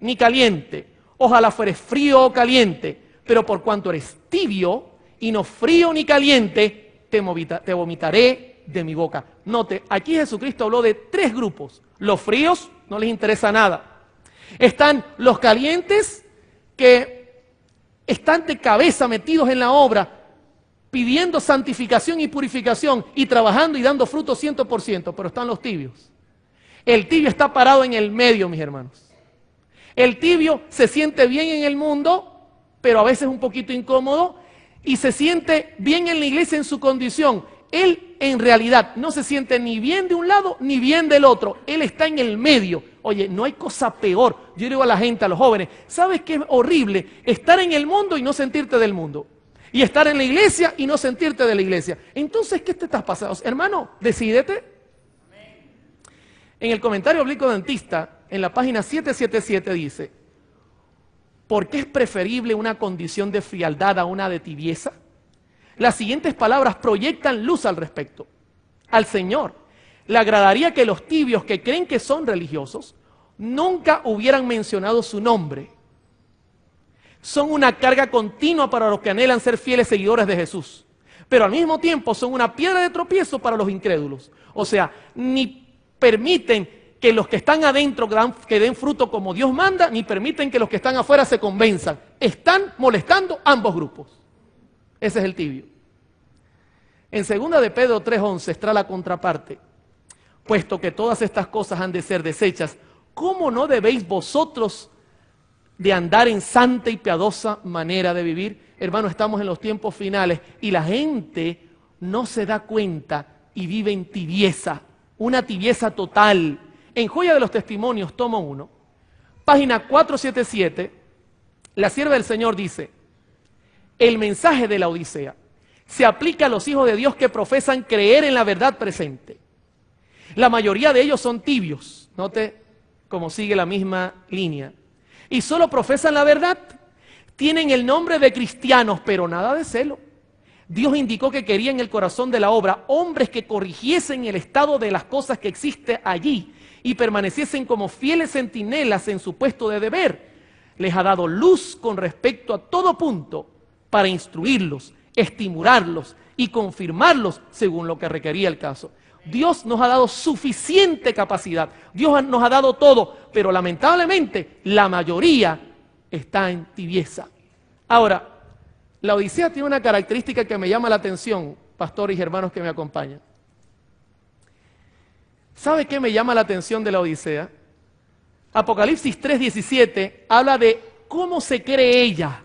ni caliente. Ojalá fueres frío o caliente, pero por cuanto eres tibio y no frío ni caliente, te, vomitaré de mi boca. Note, aquí Jesucristo habló de tres grupos. Los fríos no les interesa nada. Están los calientes que están de cabeza metidos en la obra, pidiendo santificación y purificación y trabajando y dando fruto 100%, pero están los tibios. El tibio está parado en el medio, mis hermanos. El tibio se siente bien en el mundo, pero a veces un poquito incómodo, y se siente bien en la iglesia en su condición. Él en realidad no se siente ni bien de un lado ni bien del otro. Él está en el medio. Oye, no hay cosa peor. Yo digo a la gente, a los jóvenes, ¿sabes qué es horrible? Estar en el mundo y no sentirte del mundo y estar en la iglesia y no sentirte de la iglesia. Entonces, ¿qué te estás pasando? Hermano, decídete. En el comentario oblico dentista, en la página 777 dice, ¿por qué es preferible una condición de frialdad a una de tibieza? Las siguientes palabras proyectan luz al respecto. Al Señor le agradaría que los tibios que creen que son religiosos nunca hubieran mencionado su nombre son una carga continua para los que anhelan ser fieles seguidores de Jesús, pero al mismo tiempo son una piedra de tropiezo para los incrédulos. O sea, ni permiten que los que están adentro que den fruto como Dios manda, ni permiten que los que están afuera se convenzan. Están molestando ambos grupos. Ese es el tibio. En segunda de Pedro 3:11 está la contraparte. Puesto que todas estas cosas han de ser desechas, ¿cómo no debéis vosotros de andar en santa y piadosa manera de vivir. hermano, estamos en los tiempos finales y la gente no se da cuenta y vive en tibieza, una tibieza total. En Joya de los Testimonios, tomo uno, página 477, la sierva del Señor dice, el mensaje de la Odisea se aplica a los hijos de Dios que profesan creer en la verdad presente. La mayoría de ellos son tibios, note cómo sigue la misma línea y solo profesan la verdad. Tienen el nombre de cristianos, pero nada de celo. Dios indicó que quería en el corazón de la obra hombres que corrigiesen el estado de las cosas que existe allí y permaneciesen como fieles centinelas en su puesto de deber. Les ha dado luz con respecto a todo punto para instruirlos, estimularlos y confirmarlos según lo que requería el caso. Dios nos ha dado suficiente capacidad. Dios nos ha dado todo, pero lamentablemente la mayoría está en tibieza. Ahora, la Odisea tiene una característica que me llama la atención, pastores y hermanos que me acompañan. ¿Sabe qué me llama la atención de la Odisea? Apocalipsis 3:17 habla de cómo se cree ella.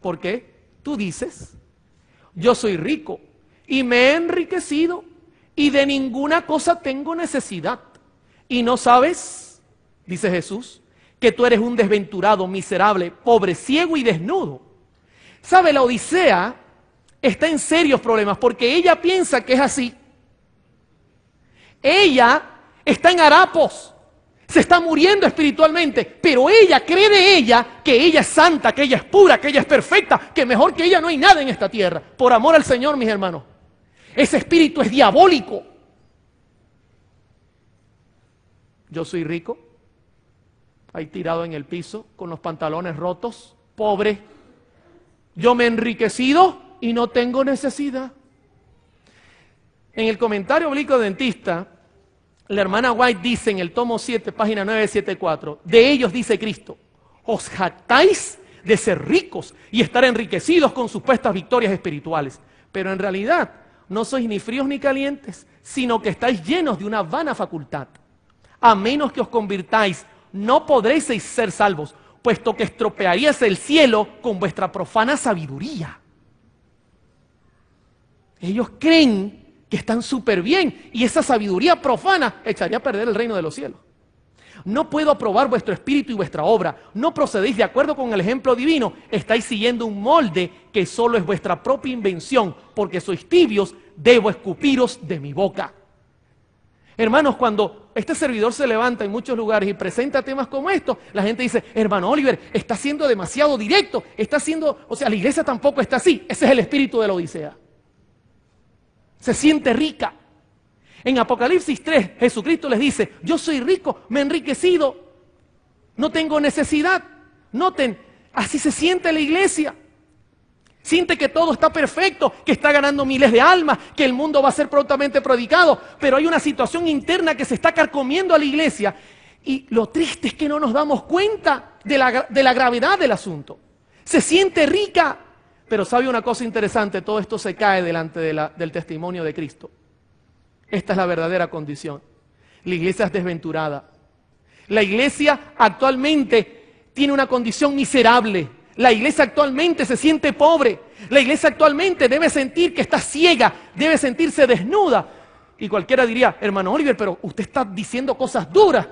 ¿Por qué? Tú dices, yo soy rico, y me he enriquecido y de ninguna cosa tengo necesidad. Y no sabes, dice Jesús, que tú eres un desventurado, miserable, pobre, ciego y desnudo. ¿Sabe? La Odisea está en serios problemas porque ella piensa que es así. Ella está en harapos, se está muriendo espiritualmente, pero ella cree de ella que ella es santa, que ella es pura, que ella es perfecta, que mejor que ella no hay nada en esta tierra. Por amor al Señor, mis hermanos. Ese espíritu es diabólico. Yo soy rico, ahí tirado en el piso, con los pantalones rotos, pobre. Yo me he enriquecido y no tengo necesidad. En el comentario oblicuo dentista, la hermana White dice en el tomo 7, página 974, de ellos dice Cristo, os jactáis de ser ricos y estar enriquecidos con supuestas victorias espirituales. Pero en realidad no sois ni fríos ni calientes, sino que estáis llenos de una vana facultad. A menos que os convirtáis, no podréis ser salvos, puesto que estropearíais el cielo con vuestra profana sabiduría. Ellos creen que están súper bien y esa sabiduría profana echaría a perder el reino de los cielos. No puedo aprobar vuestro espíritu y vuestra obra. No procedéis de acuerdo con el ejemplo divino. Estáis siguiendo un molde que solo es vuestra propia invención. Porque sois tibios, debo escupiros de mi boca. Hermanos, cuando este servidor se levanta en muchos lugares y presenta temas como estos, la gente dice, hermano Oliver, está siendo demasiado directo, está siendo, o sea, la iglesia tampoco está así. Ese es el espíritu de la Odisea. Se siente rica, en Apocalipsis 3, Jesucristo les dice, yo soy rico, me he enriquecido, no tengo necesidad. Noten, así se siente la iglesia. Siente que todo está perfecto, que está ganando miles de almas, que el mundo va a ser prontamente predicado, pero hay una situación interna que se está carcomiendo a la iglesia y lo triste es que no nos damos cuenta de la, gravedad del asunto. Se siente rica, pero sabe una cosa interesante, todo esto se cae delante del testimonio de Cristo. Esta es la verdadera condición. La iglesia es desventurada. La iglesia actualmente tiene una condición miserable. La iglesia actualmente se siente pobre. La iglesia actualmente debe sentir que está ciega, debe sentirse desnuda. Y cualquiera diría, hermano Oliver, pero usted está diciendo cosas duras.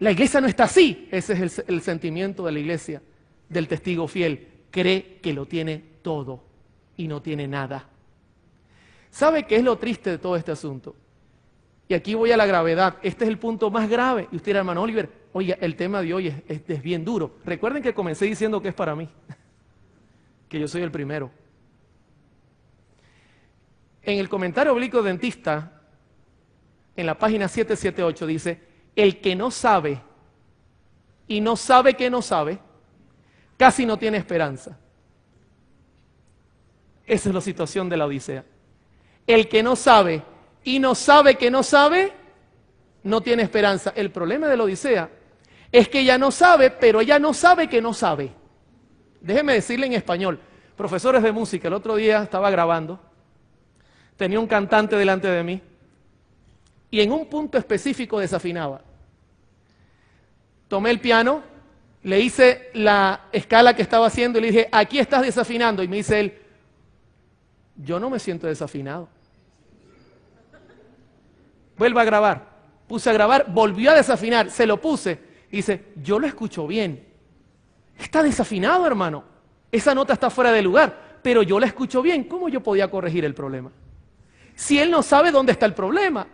La iglesia no está así. Ese es el, sentimiento de la iglesia, del testigo fiel. Cree que lo tiene todo y no tiene nada. ¿Sabe qué es lo triste de todo este asunto? Y aquí voy a la gravedad. Este es el punto más grave. Y usted hermano Oliver, oye, el tema de hoy es, es bien duro. Recuerden que comencé diciendo que es para mí, que yo soy el primero. En el comentario oblicuo dentista, en la página 778, dice, el que no sabe y no sabe que no sabe, casi no tiene esperanza. Esa es la situación de la Odisea. El que no sabe y no sabe que no sabe, no tiene esperanza. El problema de la Odisea es que ella no sabe, pero ella no sabe que no sabe. Déjeme decirle en español, profesores de música, el otro día estaba grabando, tenía un cantante delante de mí y en un punto específico desafinaba. Tomé el piano, le hice la escala que estaba haciendo y le dije, aquí estás desafinando. Y me dice él, yo no me siento desafinado. Vuelva a grabar. Puse a grabar, volvió a desafinar, se lo puse. Y dice, yo lo escucho bien. Está desafinado, hermano. Esa nota está fuera de lugar, pero yo la escucho bien. ¿Cómo yo podía corregir el problema? Si él no sabe dónde está el problema,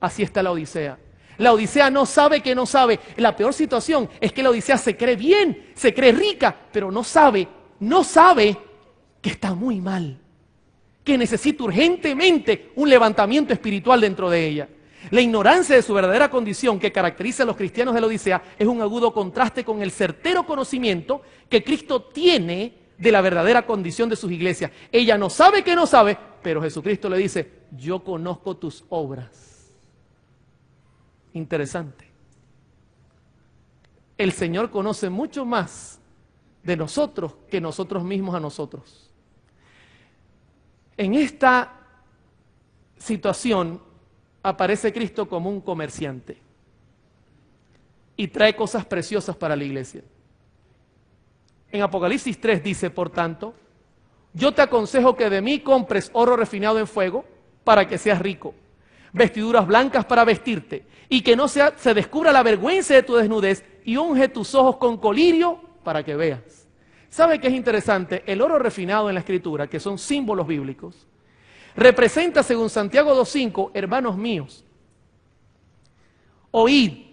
así está la Odisea. La Odisea no sabe que no sabe. La peor situación es que la Odisea se cree bien, se cree rica, pero no sabe, no sabe que está muy mal que necesita urgentemente un levantamiento espiritual dentro de ella. La ignorancia de su verdadera condición que caracteriza a los cristianos de la Odisea es un agudo contraste con el certero conocimiento que Cristo tiene de la verdadera condición de sus iglesias. Ella no sabe que no sabe, pero Jesucristo le dice, yo conozco tus obras. Interesante. El Señor conoce mucho más de nosotros que nosotros mismos a nosotros. En esta situación aparece Cristo como un comerciante y trae cosas preciosas para la iglesia. En Apocalipsis 3 dice, por tanto, yo te aconsejo que de mí compres oro refinado en fuego para que seas rico, vestiduras blancas para vestirte y que no se descubra la vergüenza de tu desnudez y unge tus ojos con colirio para que veas. ¿Sabe qué es interesante? El oro refinado en la escritura, que son símbolos bíblicos, representa, según Santiago 2.5, hermanos míos, oíd,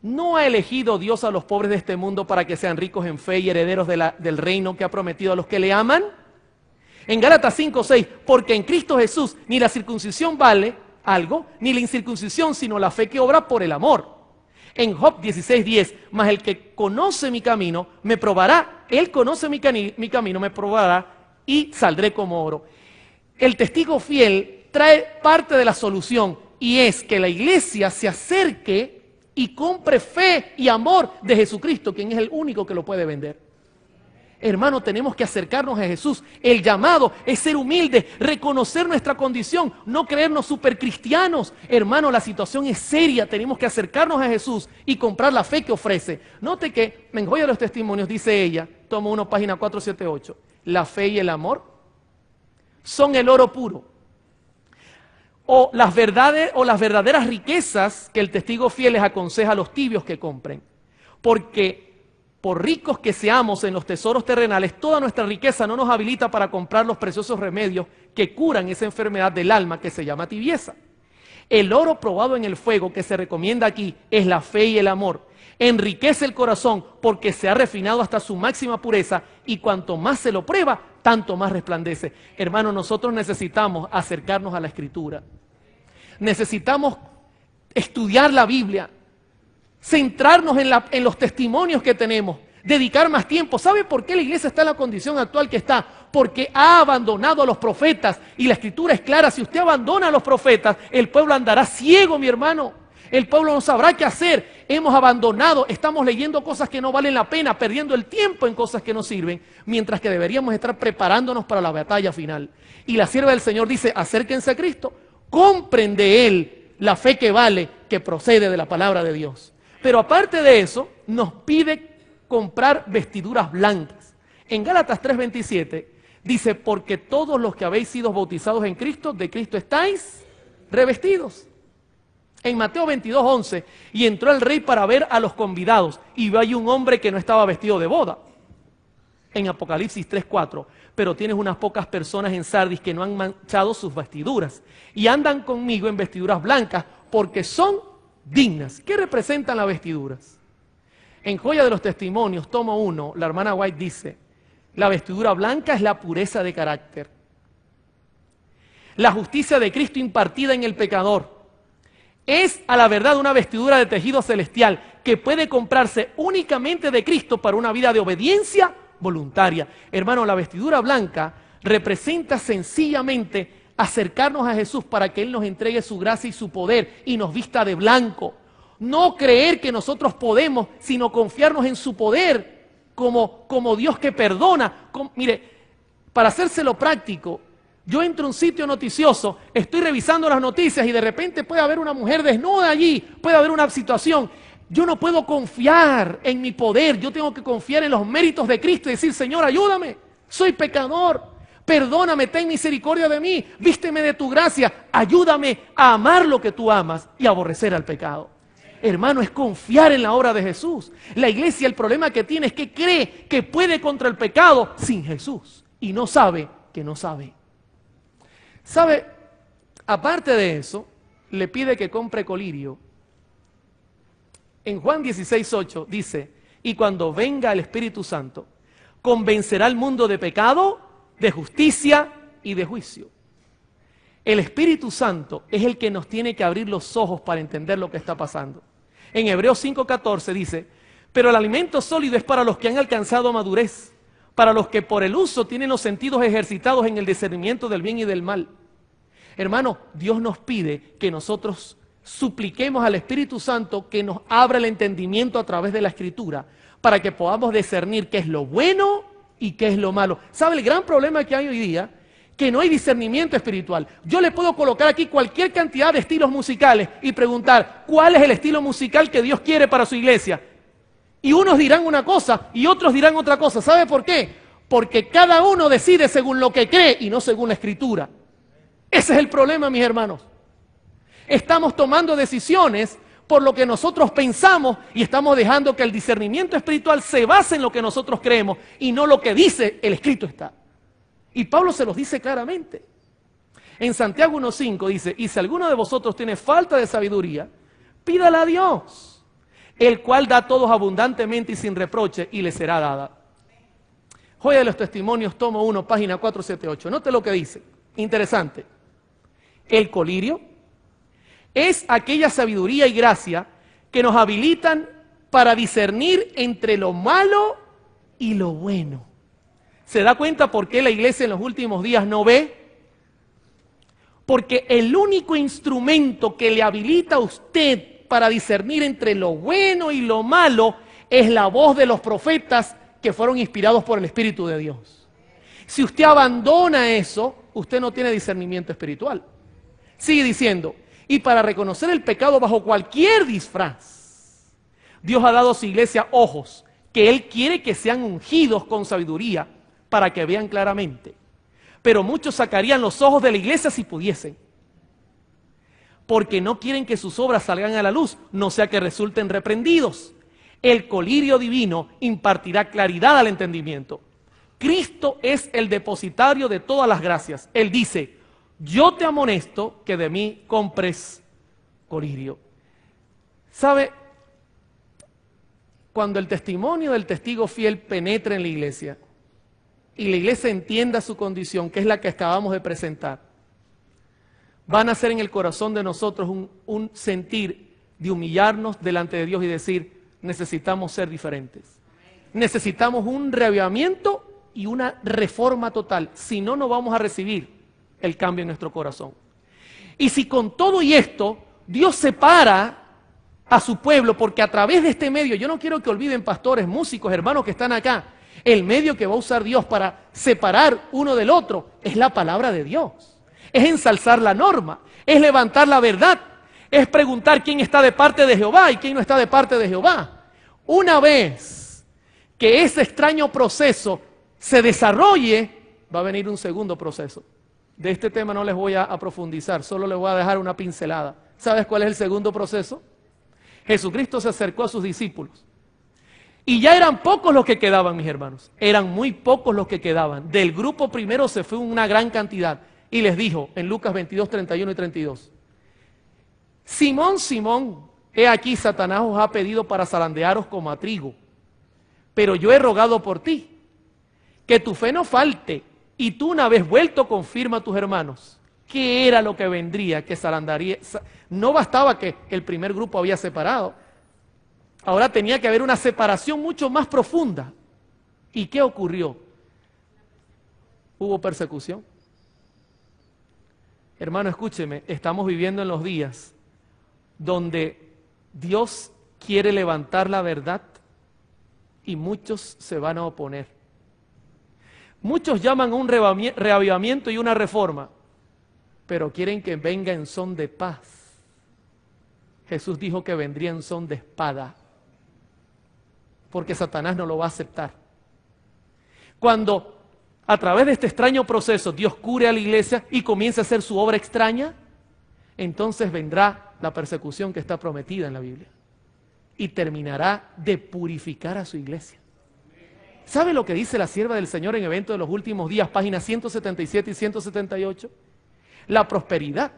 ¿no ha elegido Dios a los pobres de este mundo para que sean ricos en fe y herederos del reino que ha prometido a los que le aman? En Gálatas 5.6, porque en Cristo Jesús ni la circuncisión vale algo, ni la incircuncisión, sino la fe que obra por el amor. En Job 16:10, más el que conoce mi camino me probará, él conoce mi camino, me probará y saldré como oro. El testigo fiel trae parte de la solución y es que la iglesia se acerque y compre fe y amor de Jesucristo, quien es el único que lo puede vender. Hermano, tenemos que acercarnos a Jesús. El llamado es ser humilde, reconocer nuestra condición, no creernos supercristianos. Hermano, la situación es seria, tenemos que acercarnos a Jesús y comprar la fe que ofrece. Note que, me enjoya los testimonios, dice ella, tomo uno, página 478. La fe y el amor son el oro puro. O las verdades o las verdaderas riquezas que el testigo fiel les aconseja a los tibios que compren. Porque por ricos que seamos en los tesoros terrenales, toda nuestra riqueza no nos habilita para comprar los preciosos remedios que curan esa enfermedad del alma que se llama tibieza. El oro probado en el fuego que se recomienda aquí es la fe y el amor. Enriquece el corazón porque se ha refinado hasta su máxima pureza y cuanto más se lo prueba, tanto más resplandece. Hermano, nosotros necesitamos acercarnos a la escritura. Necesitamos estudiar la Biblia, centrarnos en, los testimonios que tenemos, dedicar más tiempo. ¿Sabe por qué la iglesia está en la condición actual que está? Porque ha abandonado a los profetas y la escritura es clara, si usted abandona a los profetas, el pueblo andará ciego, mi hermano. El pueblo no sabrá qué hacer. Hemos abandonado, estamos leyendo cosas que no valen la pena, perdiendo el tiempo en cosas que no sirven, mientras que deberíamos estar preparándonos para la batalla final. Y la sierva del Señor dice, acérquense a Cristo, compren de Él la fe que vale, que procede de la palabra de Dios. Pero aparte de eso, nos pide comprar vestiduras blancas. En Gálatas 3:27 dice, porque todos los que habéis sido bautizados en Cristo, de Cristo estáis revestidos. En Mateo 22:11, y entró el rey para ver a los convidados, y ve ahí un hombre que no estaba vestido de boda. En Apocalipsis 3:4, pero tienes unas pocas personas en Sardis que no han manchado sus vestiduras, y andan conmigo en vestiduras blancas, porque son dignas. ¿Qué representan las vestiduras? En Joya de los Testimonios, tomo uno. la hermana White dice, la vestidura blanca es la pureza de carácter. La justicia de Cristo impartida en el pecador. Es a la verdad una vestidura de tejido celestial que puede comprarse únicamente de Cristo para una vida de obediencia voluntaria. Hermano, la vestidura blanca representa sencillamente acercarnos a Jesús para que Él nos entregue su gracia y su poder y nos vista de blanco. No creer que nosotros podemos, sino confiarnos en su poder como, como Dios que perdona. mire, para hacérselo práctico, yo entro a un sitio noticioso, estoy revisando las noticias y de repente puede haber una mujer desnuda allí, puede haber una situación. Yo no puedo confiar en mi poder, yo tengo que confiar en los méritos de Cristo y decir, Señor, ayúdame, soy pecador. Perdóname, ten misericordia de mí, vísteme de tu gracia, ayúdame a amar lo que tú amas y aborrecer al pecado. Hermano, es confiar en la obra de Jesús. La iglesia el problema que tiene es que cree que puede contra el pecado sin Jesús y no sabe que no sabe. ¿Sabe? Aparte de eso, le pide que compre colirio. En Juan 16, 8 dice, y cuando venga el Espíritu Santo, convencerá al mundo de pecado, de justicia y de juicio. El Espíritu Santo es el que nos tiene que abrir los ojos para entender lo que está pasando. En Hebreos 5:14 dice, pero el alimento sólido es para los que han alcanzado madurez, para los que por el uso tienen los sentidos ejercitados en el discernimiento del bien y del mal. Hermano, Dios nos pide que nosotros supliquemos al Espíritu Santo que nos abra el entendimiento a través de la Escritura para que podamos discernir qué es lo bueno y qué es lo malo. ¿Sabe el gran problema que hay hoy día? Que no hay discernimiento espiritual. Yo le puedo colocar aquí cualquier cantidad de estilos musicales y preguntar, ¿cuál es el estilo musical que Dios quiere para su iglesia? Y unos dirán una cosa y otros dirán otra cosa. ¿Sabe por qué? Porque cada uno decide según lo que cree y no según la escritura. Ese es el problema, mis hermanos. Estamos tomando decisiones por lo que nosotros pensamos y estamos dejando que el discernimiento espiritual se base en lo que nosotros creemos y no lo que dice el escrito está. Y Pablo se los dice claramente. En Santiago 1.5 dice, y si alguno de vosotros tiene falta de sabiduría, pídala a Dios, el cual da a todos abundantemente y sin reproche y le será dada. Joya de los Testimonios, tomo 1, página 478. Note lo que dice. Interesante. El colirio es aquella sabiduría y gracia que nos habilitan para discernir entre lo malo y lo bueno. ¿Se da cuenta por qué la iglesia en los últimos días no ve? Porque el único instrumento que le habilita a usted para discernir entre lo bueno y lo malo es la voz de los profetas que fueron inspirados por el Espíritu de Dios. Si usted abandona eso, usted no tiene discernimiento espiritual. Sigue diciendo, y para reconocer el pecado bajo cualquier disfraz. Dios ha dado a su iglesia ojos que Él quiere que sean ungidos con sabiduría para que vean claramente. Pero muchos sacarían los ojos de la iglesia si pudiesen. Porque no quieren que sus obras salgan a la luz, no sea que resulten reprendidos. El colirio divino impartirá claridad al entendimiento. Cristo es el depositario de todas las gracias. Él dice, yo te amonesto que de mí compres colirio. ¿Sabe? Cuando el testimonio del testigo fiel penetra en la iglesia y la iglesia entienda su condición, que es la que acabamos de presentar, van a ser en el corazón de nosotros un, un sentir de humillarnos delante de Dios y decir, necesitamos ser diferentes. Necesitamos un reavivamiento y una reforma total, si no, no vamos a recibir el cambio en nuestro corazón. Y si con todo y esto Dios separa a su pueblo, porque a través de este medio, yo no quiero que olviden pastores, músicos, hermanos que están acá, el medio que va a usar Dios para separar uno del otro es la palabra de Dios, es ensalzar la norma, es levantar la verdad, es preguntar quién está de parte de Jehová y quién no está de parte de Jehová. Una vez que ese extraño proceso se desarrolle, va a venir un segundo proceso. De este tema no les voy a, profundizar, solo les voy a dejar una pincelada. ¿Sabes cuál es el segundo proceso? Jesucristo se acercó a sus discípulos. Y ya eran pocos los que quedaban, mis hermanos. Eran muy pocos los que quedaban. Del grupo primero se fue una gran cantidad. Y les dijo en Lucas 22, 31 y 32. Simón, Simón, he aquí Satanás os ha pedido para zarandearos como a trigo. Pero yo he rogado por ti, que tu fe no falte y tú una vez vuelto confirma a tus hermanos qué era lo que vendría, que Salandaría... No bastaba que el primer grupo había separado. Ahora tenía que haber una separación mucho más profunda. ¿Y qué ocurrió? Hubo persecución. Hermano, escúcheme, estamos viviendo en los días donde Dios quiere levantar la verdad y muchos se van a oponer. Muchos llaman a un reavivamiento y una reforma, pero quieren que venga en son de paz. Jesús dijo que vendría en son de espada, porque Satanás no lo va a aceptar. Cuando a través de este extraño proceso Dios cure a la iglesia y comience a hacer su obra extraña, entonces vendrá la persecución que está prometida en la Biblia y terminará de purificar a su iglesia. ¿Sabe lo que dice la sierva del Señor en Evento de los Últimos Días, páginas 177 y 178? La prosperidad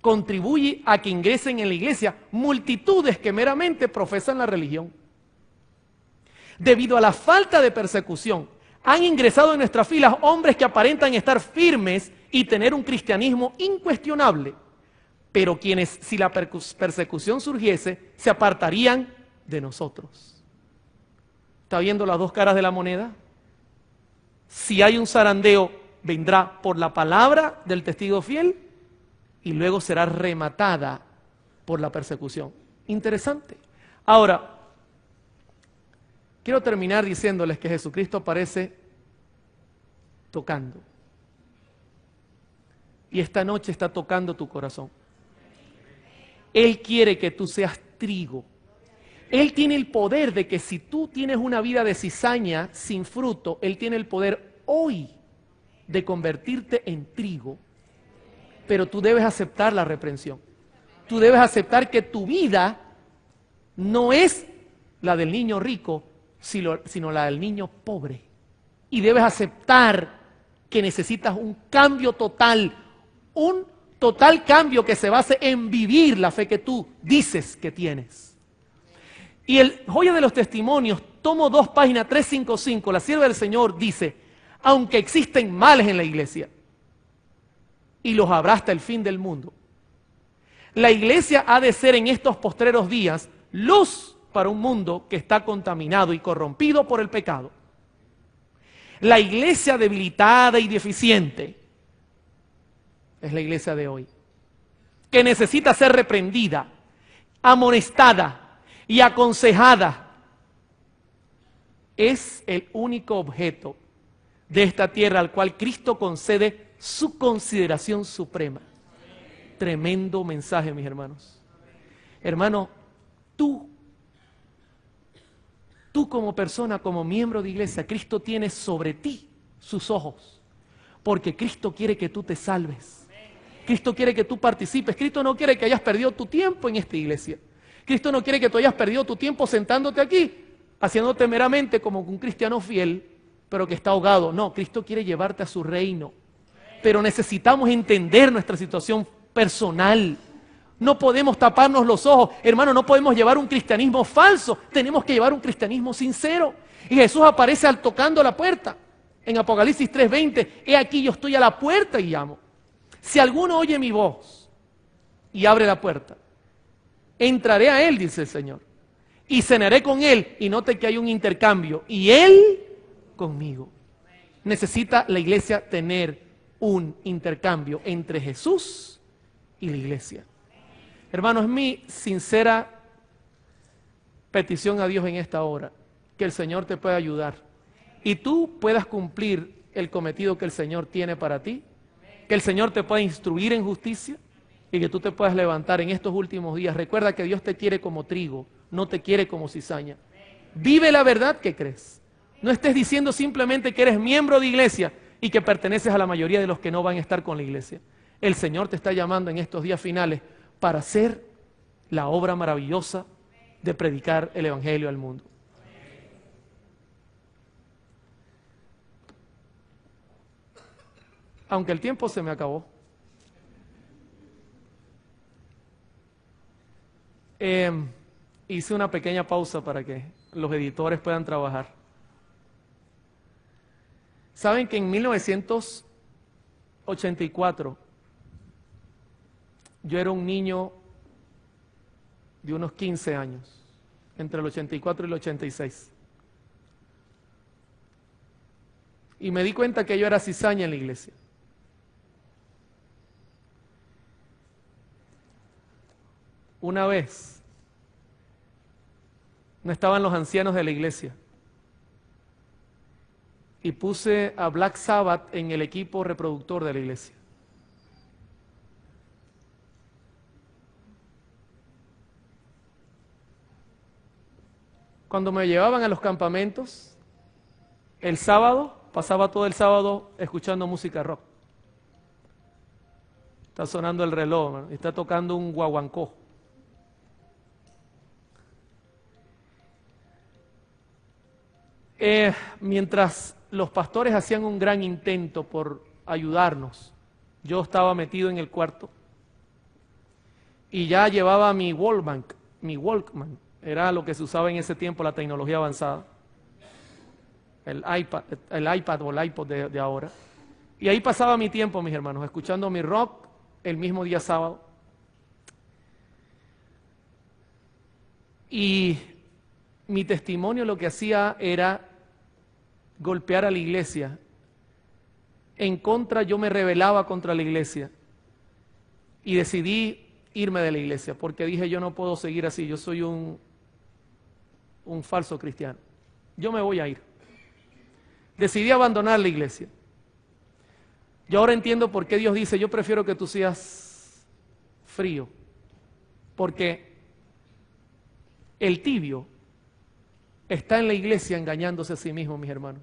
contribuye a que ingresen en la iglesia multitudes que meramente profesan la religión. Debido a la falta de persecución, han ingresado en nuestras filas hombres que aparentan estar firmes y tener un cristianismo incuestionable, pero quienes si la persecución surgiese se apartarían de nosotros. ¿Está viendo las dos caras de la moneda? Si hay un zarandeo, vendrá por la palabra del testigo fiel y luego será rematada por la persecución. Interesante. Ahora, quiero terminar diciéndoles que Jesucristo aparece tocando. Y esta noche está tocando tu corazón. Él quiere que tú seas trigo él tiene el poder de que si tú tienes una vida de cizaña sin fruto, Él tiene el poder hoy de convertirte en trigo. Pero tú debes aceptar la reprensión. Tú debes aceptar que tu vida no es la del niño rico, sino la del niño pobre. Y debes aceptar que necesitas un cambio total, un total cambio que se base en vivir la fe que tú dices que tienes. Y el joya de los testimonios, tomo dos página 355, la sierva del Señor dice, aunque existen males en la iglesia, y los habrá hasta el fin del mundo. La iglesia ha de ser en estos postreros días luz para un mundo que está contaminado y corrompido por el pecado. La iglesia debilitada y deficiente es la iglesia de hoy, que necesita ser reprendida, amonestada, y aconsejada. Es el único objeto de esta tierra al cual Cristo concede su consideración suprema. Tremendo mensaje, mis hermanos. Hermano, tú, tú como persona, como miembro de iglesia, Cristo tiene sobre ti sus ojos, porque Cristo quiere que tú te salves. Cristo quiere que tú participes. Cristo no quiere que hayas perdido tu tiempo en esta iglesia. Cristo no quiere que tú hayas perdido tu tiempo sentándote aquí, haciéndote meramente como un cristiano fiel, pero que está ahogado. No, Cristo quiere llevarte a su reino. Pero necesitamos entender nuestra situación personal. No podemos taparnos los ojos. Hermano, no podemos llevar un cristianismo falso. Tenemos que llevar un cristianismo sincero. Y Jesús aparece al tocando la puerta. En Apocalipsis 3:20, he aquí yo estoy a la puerta y llamo. Si alguno oye mi voz y abre la puerta, entraré a él, dice el Señor, y cenaré con él, y note que hay un intercambio, y él conmigo. Necesita la iglesia tener un intercambio entre Jesús y la iglesia. Hermanos, es mi sincera petición a Dios en esta hora, que el Señor te pueda ayudar y tú puedas cumplir el cometido que el Señor tiene para ti, que el Señor te pueda instruir en justicia, y que tú te puedas levantar en estos últimos días. Recuerda que Dios te quiere como trigo, no te quiere como cizaña. Vive la verdad que crees. No estés diciendo simplemente que eres miembro de iglesia y que perteneces a la mayoría de los que no van a estar con la iglesia. El Señor te está llamando en estos días finales para hacer la obra maravillosa de predicar el Evangelio al mundo. Aunque el tiempo se me acabó. Em, hice una pequeña pausa para que los editores puedan trabajar. Saben que en 1984 yo era un niño de unos 15 años, entre el 84 y el 86. Y me di cuenta que yo era cizaña en la iglesia. Una vez no estaban los ancianos de la iglesia. Y puse a Black Sabbath en el equipo reproductor de la iglesia. Cuando me llevaban a los campamentos, el sábado, pasaba todo el sábado escuchando música rock. Está sonando el reloj, está tocando un guaguancó. Eh, mientras los pastores hacían un gran intento por ayudarnos, yo estaba metido en el cuarto y ya llevaba mi Walkman, mi Walkman, era lo que se usaba en ese tiempo la tecnología avanzada, el iPad, o el iPod de, de ahora. Y ahí pasaba mi tiempo, mis hermanos, escuchando mi rock el mismo día sábado. Y mi testimonio lo que hacía era golpear a la iglesia. En contra yo me rebelaba contra la iglesia. Y decidí irme de la iglesia porque dije yo no puedo seguir así, yo soy un, un falso cristiano. Yo me voy a ir. Decidí abandonar la iglesia. Yo ahora entiendo por qué Dios dice, yo prefiero que tú seas frío, porque el tibio está en la iglesia engañándose a sí mismo, mis hermanos.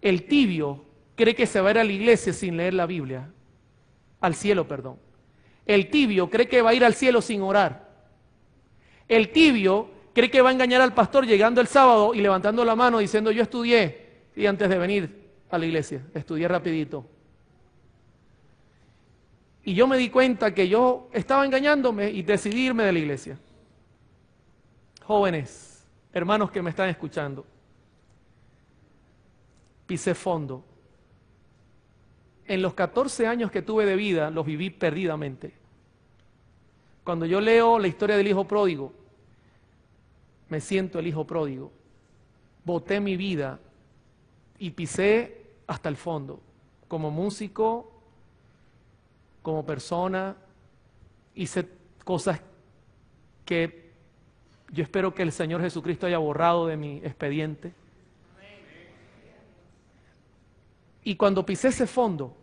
El tibio cree que se va a ir a la iglesia sin leer la Biblia, al cielo, perdón. El tibio cree que va a ir al cielo sin orar. El tibio cree que va a engañar al pastor llegando el sábado y levantando la mano diciendo yo estudié y antes de venir a la iglesia, estudié rapidito. Y yo me di cuenta que yo estaba engañándome y decidí irme de la iglesia jóvenes, hermanos que me están escuchando, pisé fondo. En los 14 años que tuve de vida los viví perdidamente. Cuando yo leo la historia del hijo pródigo, me siento el hijo pródigo. Boté mi vida y pisé hasta el fondo, como músico, como persona, hice cosas que yo espero que el Señor Jesucristo haya borrado de mi expediente. Y cuando pisé ese fondo,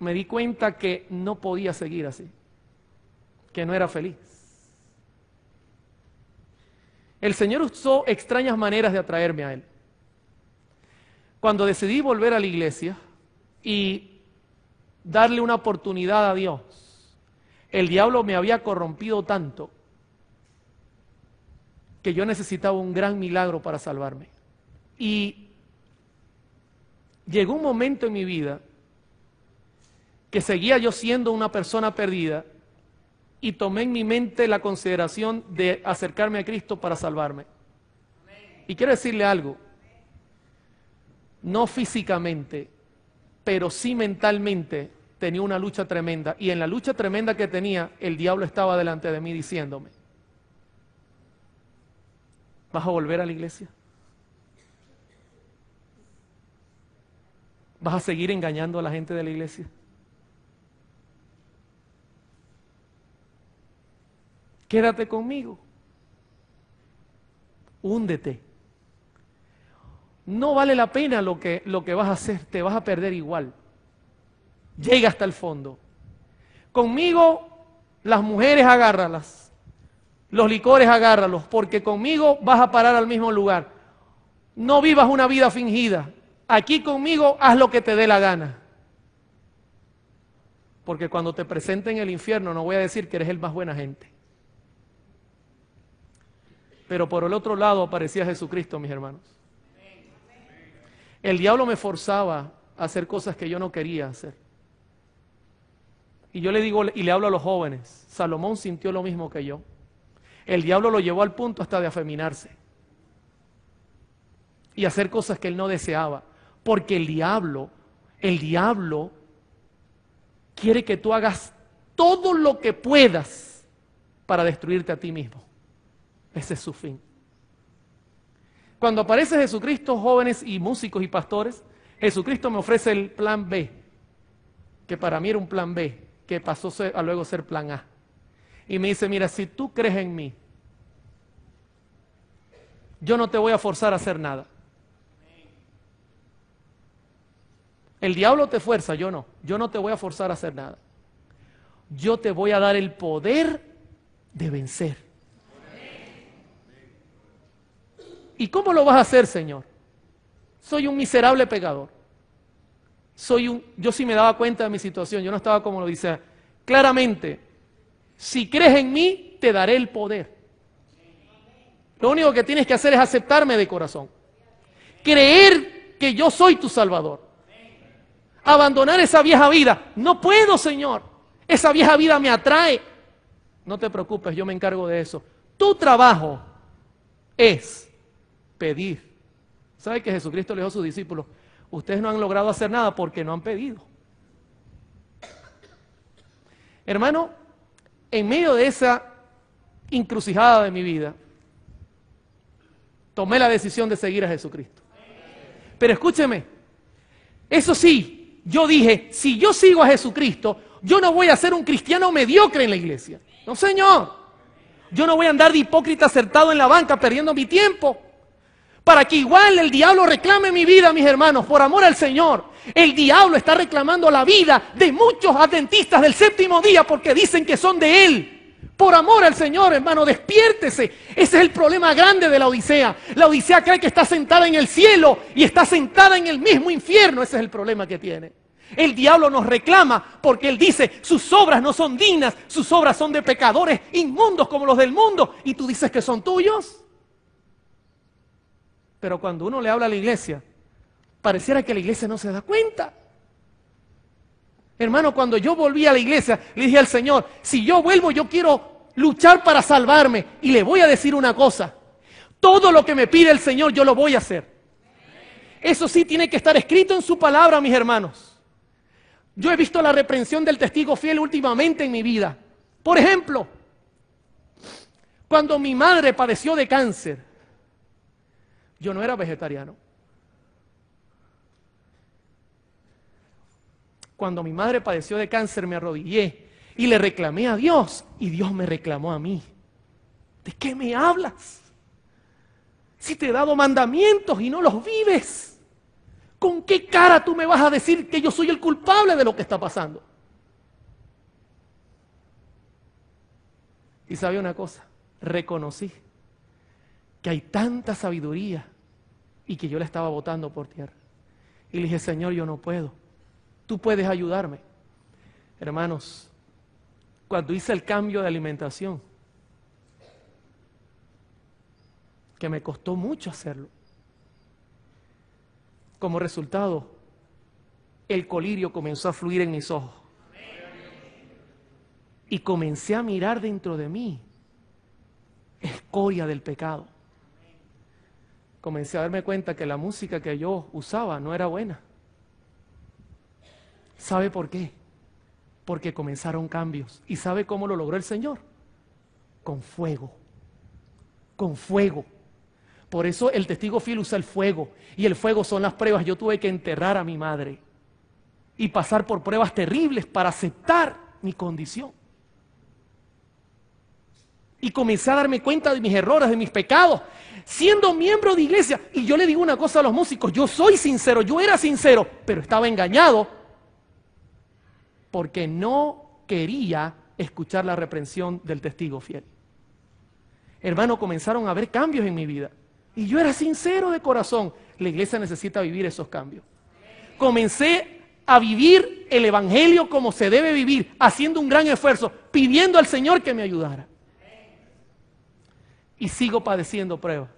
me di cuenta que no podía seguir así, que no era feliz. El Señor usó extrañas maneras de atraerme a Él. Cuando decidí volver a la iglesia y darle una oportunidad a Dios, el diablo me había corrompido tanto que yo necesitaba un gran milagro para salvarme. Y llegó un momento en mi vida que seguía yo siendo una persona perdida y tomé en mi mente la consideración de acercarme a Cristo para salvarme. Y quiero decirle algo, no físicamente, pero sí mentalmente, tenía una lucha tremenda. Y en la lucha tremenda que tenía, el diablo estaba delante de mí diciéndome, ¿vas a volver a la iglesia? ¿Vas a seguir engañando a la gente de la iglesia? Quédate conmigo. Húndete. No vale la pena lo que, lo que vas a hacer, te vas a perder igual llega hasta el fondo. Conmigo las mujeres agárralas, los licores agárralos, porque conmigo vas a parar al mismo lugar. No vivas una vida fingida. Aquí conmigo haz lo que te dé la gana. Porque cuando te presenten el infierno no voy a decir que eres el más buena gente. Pero por el otro lado aparecía Jesucristo, mis hermanos. El diablo me forzaba a hacer cosas que yo no quería hacer. Y yo le digo y le hablo a los jóvenes, Salomón sintió lo mismo que yo. El diablo lo llevó al punto hasta de afeminarse y hacer cosas que él no deseaba, porque el diablo, el diablo quiere que tú hagas todo lo que puedas para destruirte a ti mismo. Ese es su fin. Cuando aparece Jesucristo, jóvenes y músicos y pastores, Jesucristo me ofrece el plan B, que para mí era un plan B, que pasó a luego ser plan A. Y me dice, mira, si tú crees en mí, yo no te voy a forzar a hacer nada. El diablo te fuerza, yo no. Yo no te voy a forzar a hacer nada. Yo te voy a dar el poder de vencer. ¿Y cómo lo vas a hacer, Señor? Soy un miserable pecador soy un, yo sí me daba cuenta de mi situación, yo no estaba como lo dice claramente. Si crees en mí, te daré el poder. Lo único que tienes que hacer es aceptarme de corazón. Creer que yo soy tu Salvador. Abandonar esa vieja vida. No puedo, Señor. Esa vieja vida me atrae. No te preocupes, yo me encargo de eso. Tu trabajo es pedir. ¿Sabe que Jesucristo le dijo a sus discípulos? Ustedes no han logrado hacer nada porque no han pedido. Hermano, en medio de esa encrucijada de mi vida, tomé la decisión de seguir a Jesucristo. Pero escúcheme, eso sí, yo dije, si yo sigo a Jesucristo, yo no voy a ser un cristiano mediocre en la iglesia. No, señor. Yo no voy a andar de hipócrita acertado en la banca perdiendo mi tiempo. Para que igual el diablo reclame mi vida, mis hermanos, por amor al Señor. El diablo está reclamando la vida de muchos adventistas del séptimo día porque dicen que son de él. Por amor al Señor, hermano, despiértese. Ese es el problema grande de la Odisea. La Odisea cree que está sentada en el cielo y está sentada en el mismo infierno. Ese es el problema que tiene. El diablo nos reclama porque él dice, sus obras no son dignas, sus obras son de pecadores inmundos como los del mundo. ¿Y tú dices que son tuyos? Pero cuando uno le habla a la iglesia, pareciera que la iglesia no se da cuenta. Hermano, cuando yo volví a la iglesia, le dije al Señor, si yo vuelvo, yo quiero luchar para salvarme. Y le voy a decir una cosa, todo lo que me pide el Señor, yo lo voy a hacer. Eso sí tiene que estar escrito en su palabra, mis hermanos. Yo he visto la reprensión del testigo fiel últimamente en mi vida. Por ejemplo, cuando mi madre padeció de cáncer, yo no era vegetariano. Cuando mi madre padeció de cáncer me arrodillé y le reclamé a Dios y Dios me reclamó a mí. ¿De qué me hablas? Si te he dado mandamientos y no los vives, ¿con qué cara tú me vas a decir que yo soy el culpable de lo que está pasando? Y sabía una cosa, reconocí que hay tanta sabiduría y que yo le estaba botando por tierra. Y le dije, Señor, yo no puedo. Tú puedes ayudarme. Hermanos, cuando hice el cambio de alimentación, que me costó mucho hacerlo, como resultado, el colirio comenzó a fluir en mis ojos. Y comencé a mirar dentro de mí escoria del pecado comencé a darme cuenta que la música que yo usaba no era buena. ¿Sabe por qué? Porque comenzaron cambios. ¿Y sabe cómo lo logró el Señor? Con fuego. Con fuego. Por eso el testigo fiel usa el fuego. Y el fuego son las pruebas. Yo tuve que enterrar a mi madre y pasar por pruebas terribles para aceptar mi condición y comencé a darme cuenta de mis errores, de mis pecados, siendo miembro de iglesia. Y yo le digo una cosa a los músicos, yo soy sincero, yo era sincero, pero estaba engañado porque no quería escuchar la reprensión del testigo fiel. Hermano, comenzaron a haber cambios en mi vida. Y yo era sincero de corazón. La iglesia necesita vivir esos cambios. Comencé a vivir el Evangelio como se debe vivir, haciendo un gran esfuerzo, pidiendo al Señor que me ayudara y sigo padeciendo pruebas.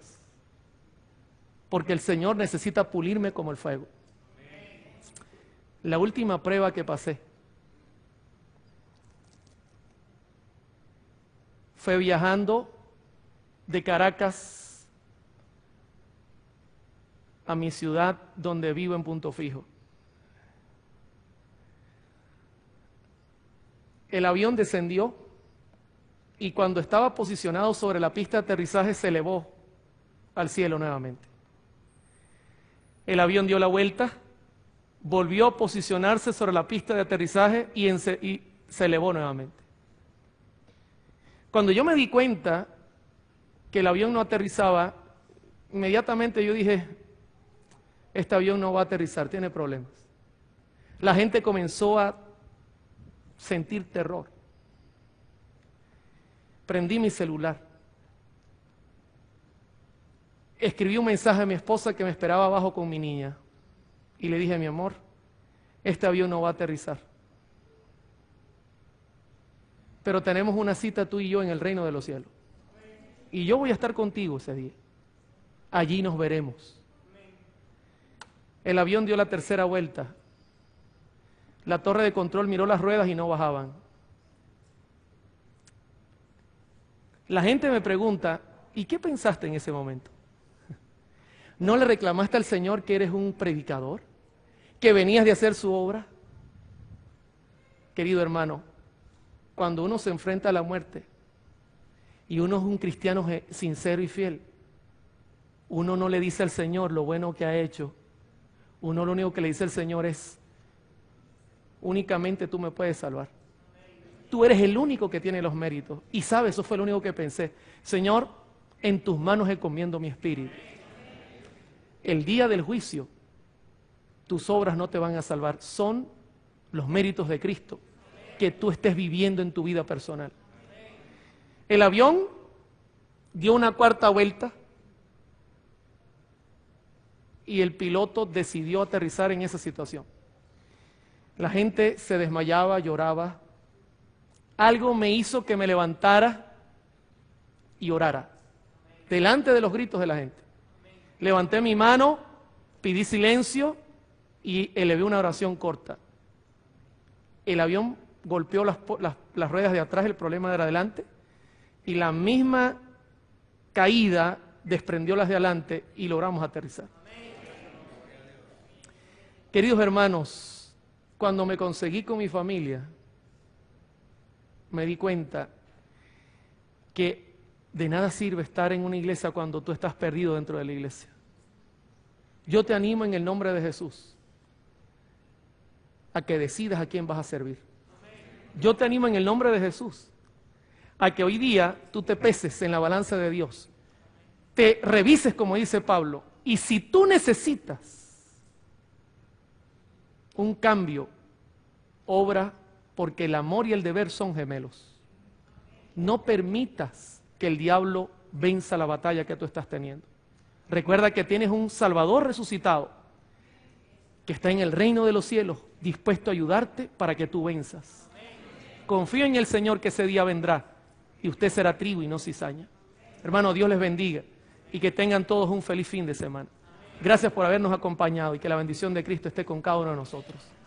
Porque el Señor necesita pulirme como el fuego. La última prueba que pasé fue viajando de Caracas a mi ciudad donde vivo en Punto Fijo. El avión descendió y cuando estaba posicionado sobre la pista de aterrizaje se elevó al cielo nuevamente. El avión dio la vuelta, volvió a posicionarse sobre la pista de aterrizaje y, se elevó nuevamente. Cuando yo me di cuenta que el avión no aterrizaba, inmediatamente yo dije, este avión no va a aterrizar, tiene problemas. La gente comenzó a sentir terror prendí mi celular. Escribí un mensaje a mi esposa que me esperaba abajo con mi niña. Y le dije, mi amor, este avión no va a aterrizar. Pero tenemos una cita tú y yo en el reino de los cielos. Y yo voy a estar contigo ese día. Allí nos veremos. El avión dio la tercera vuelta. La torre de control miró las ruedas y no bajaban. La gente me pregunta, ¿y qué pensaste en ese momento? ¿No le reclamaste al Señor que eres un predicador? ¿Que venías de hacer su obra? Querido hermano, cuando uno se enfrenta a la muerte y uno es un cristiano sincero y fiel, uno no le dice al Señor lo bueno que ha hecho. Uno lo único que le dice al Señor es, únicamente tú me puedes salvar. Tú eres el único que tiene los méritos. Y sabes, eso fue lo único que pensé. Señor, en tus manos encomiendo mi espíritu. El día del juicio, tus obras no te van a salvar. Son los méritos de Cristo que tú estés viviendo en tu vida personal. El avión dio una cuarta vuelta y el piloto decidió aterrizar en esa situación. La gente se desmayaba, lloraba, algo me hizo que me levantara y orara, delante de los gritos de la gente. Levanté mi mano, pidí silencio y elevé una oración corta. El avión golpeó las, ruedas de atrás, el problema era adelante, y la misma caída desprendió las de adelante y logramos aterrizar. Queridos hermanos, cuando me conseguí con mi familia, me di cuenta que de nada sirve estar en una iglesia cuando tú estás perdido dentro de la iglesia. Yo te animo en el nombre de Jesús a que decidas a quién vas a servir. Yo te animo en el nombre de Jesús a que hoy día tú te peses en la balanza de Dios, te revises como dice Pablo, y si tú necesitas un cambio, obra porque el amor y el deber son gemelos. No permitas que el diablo venza la batalla que tú estás teniendo. Recuerda que tienes un Salvador resucitado que está en el reino de los cielos, dispuesto a ayudarte para que tú venzas. Confío en el Señor que ese día vendrá y usted será tribu y no cizaña. Hermano, Dios les bendiga y que tengan todos un feliz fin de semana. Gracias por habernos acompañado y que la bendición de Cristo esté con cada uno de nosotros.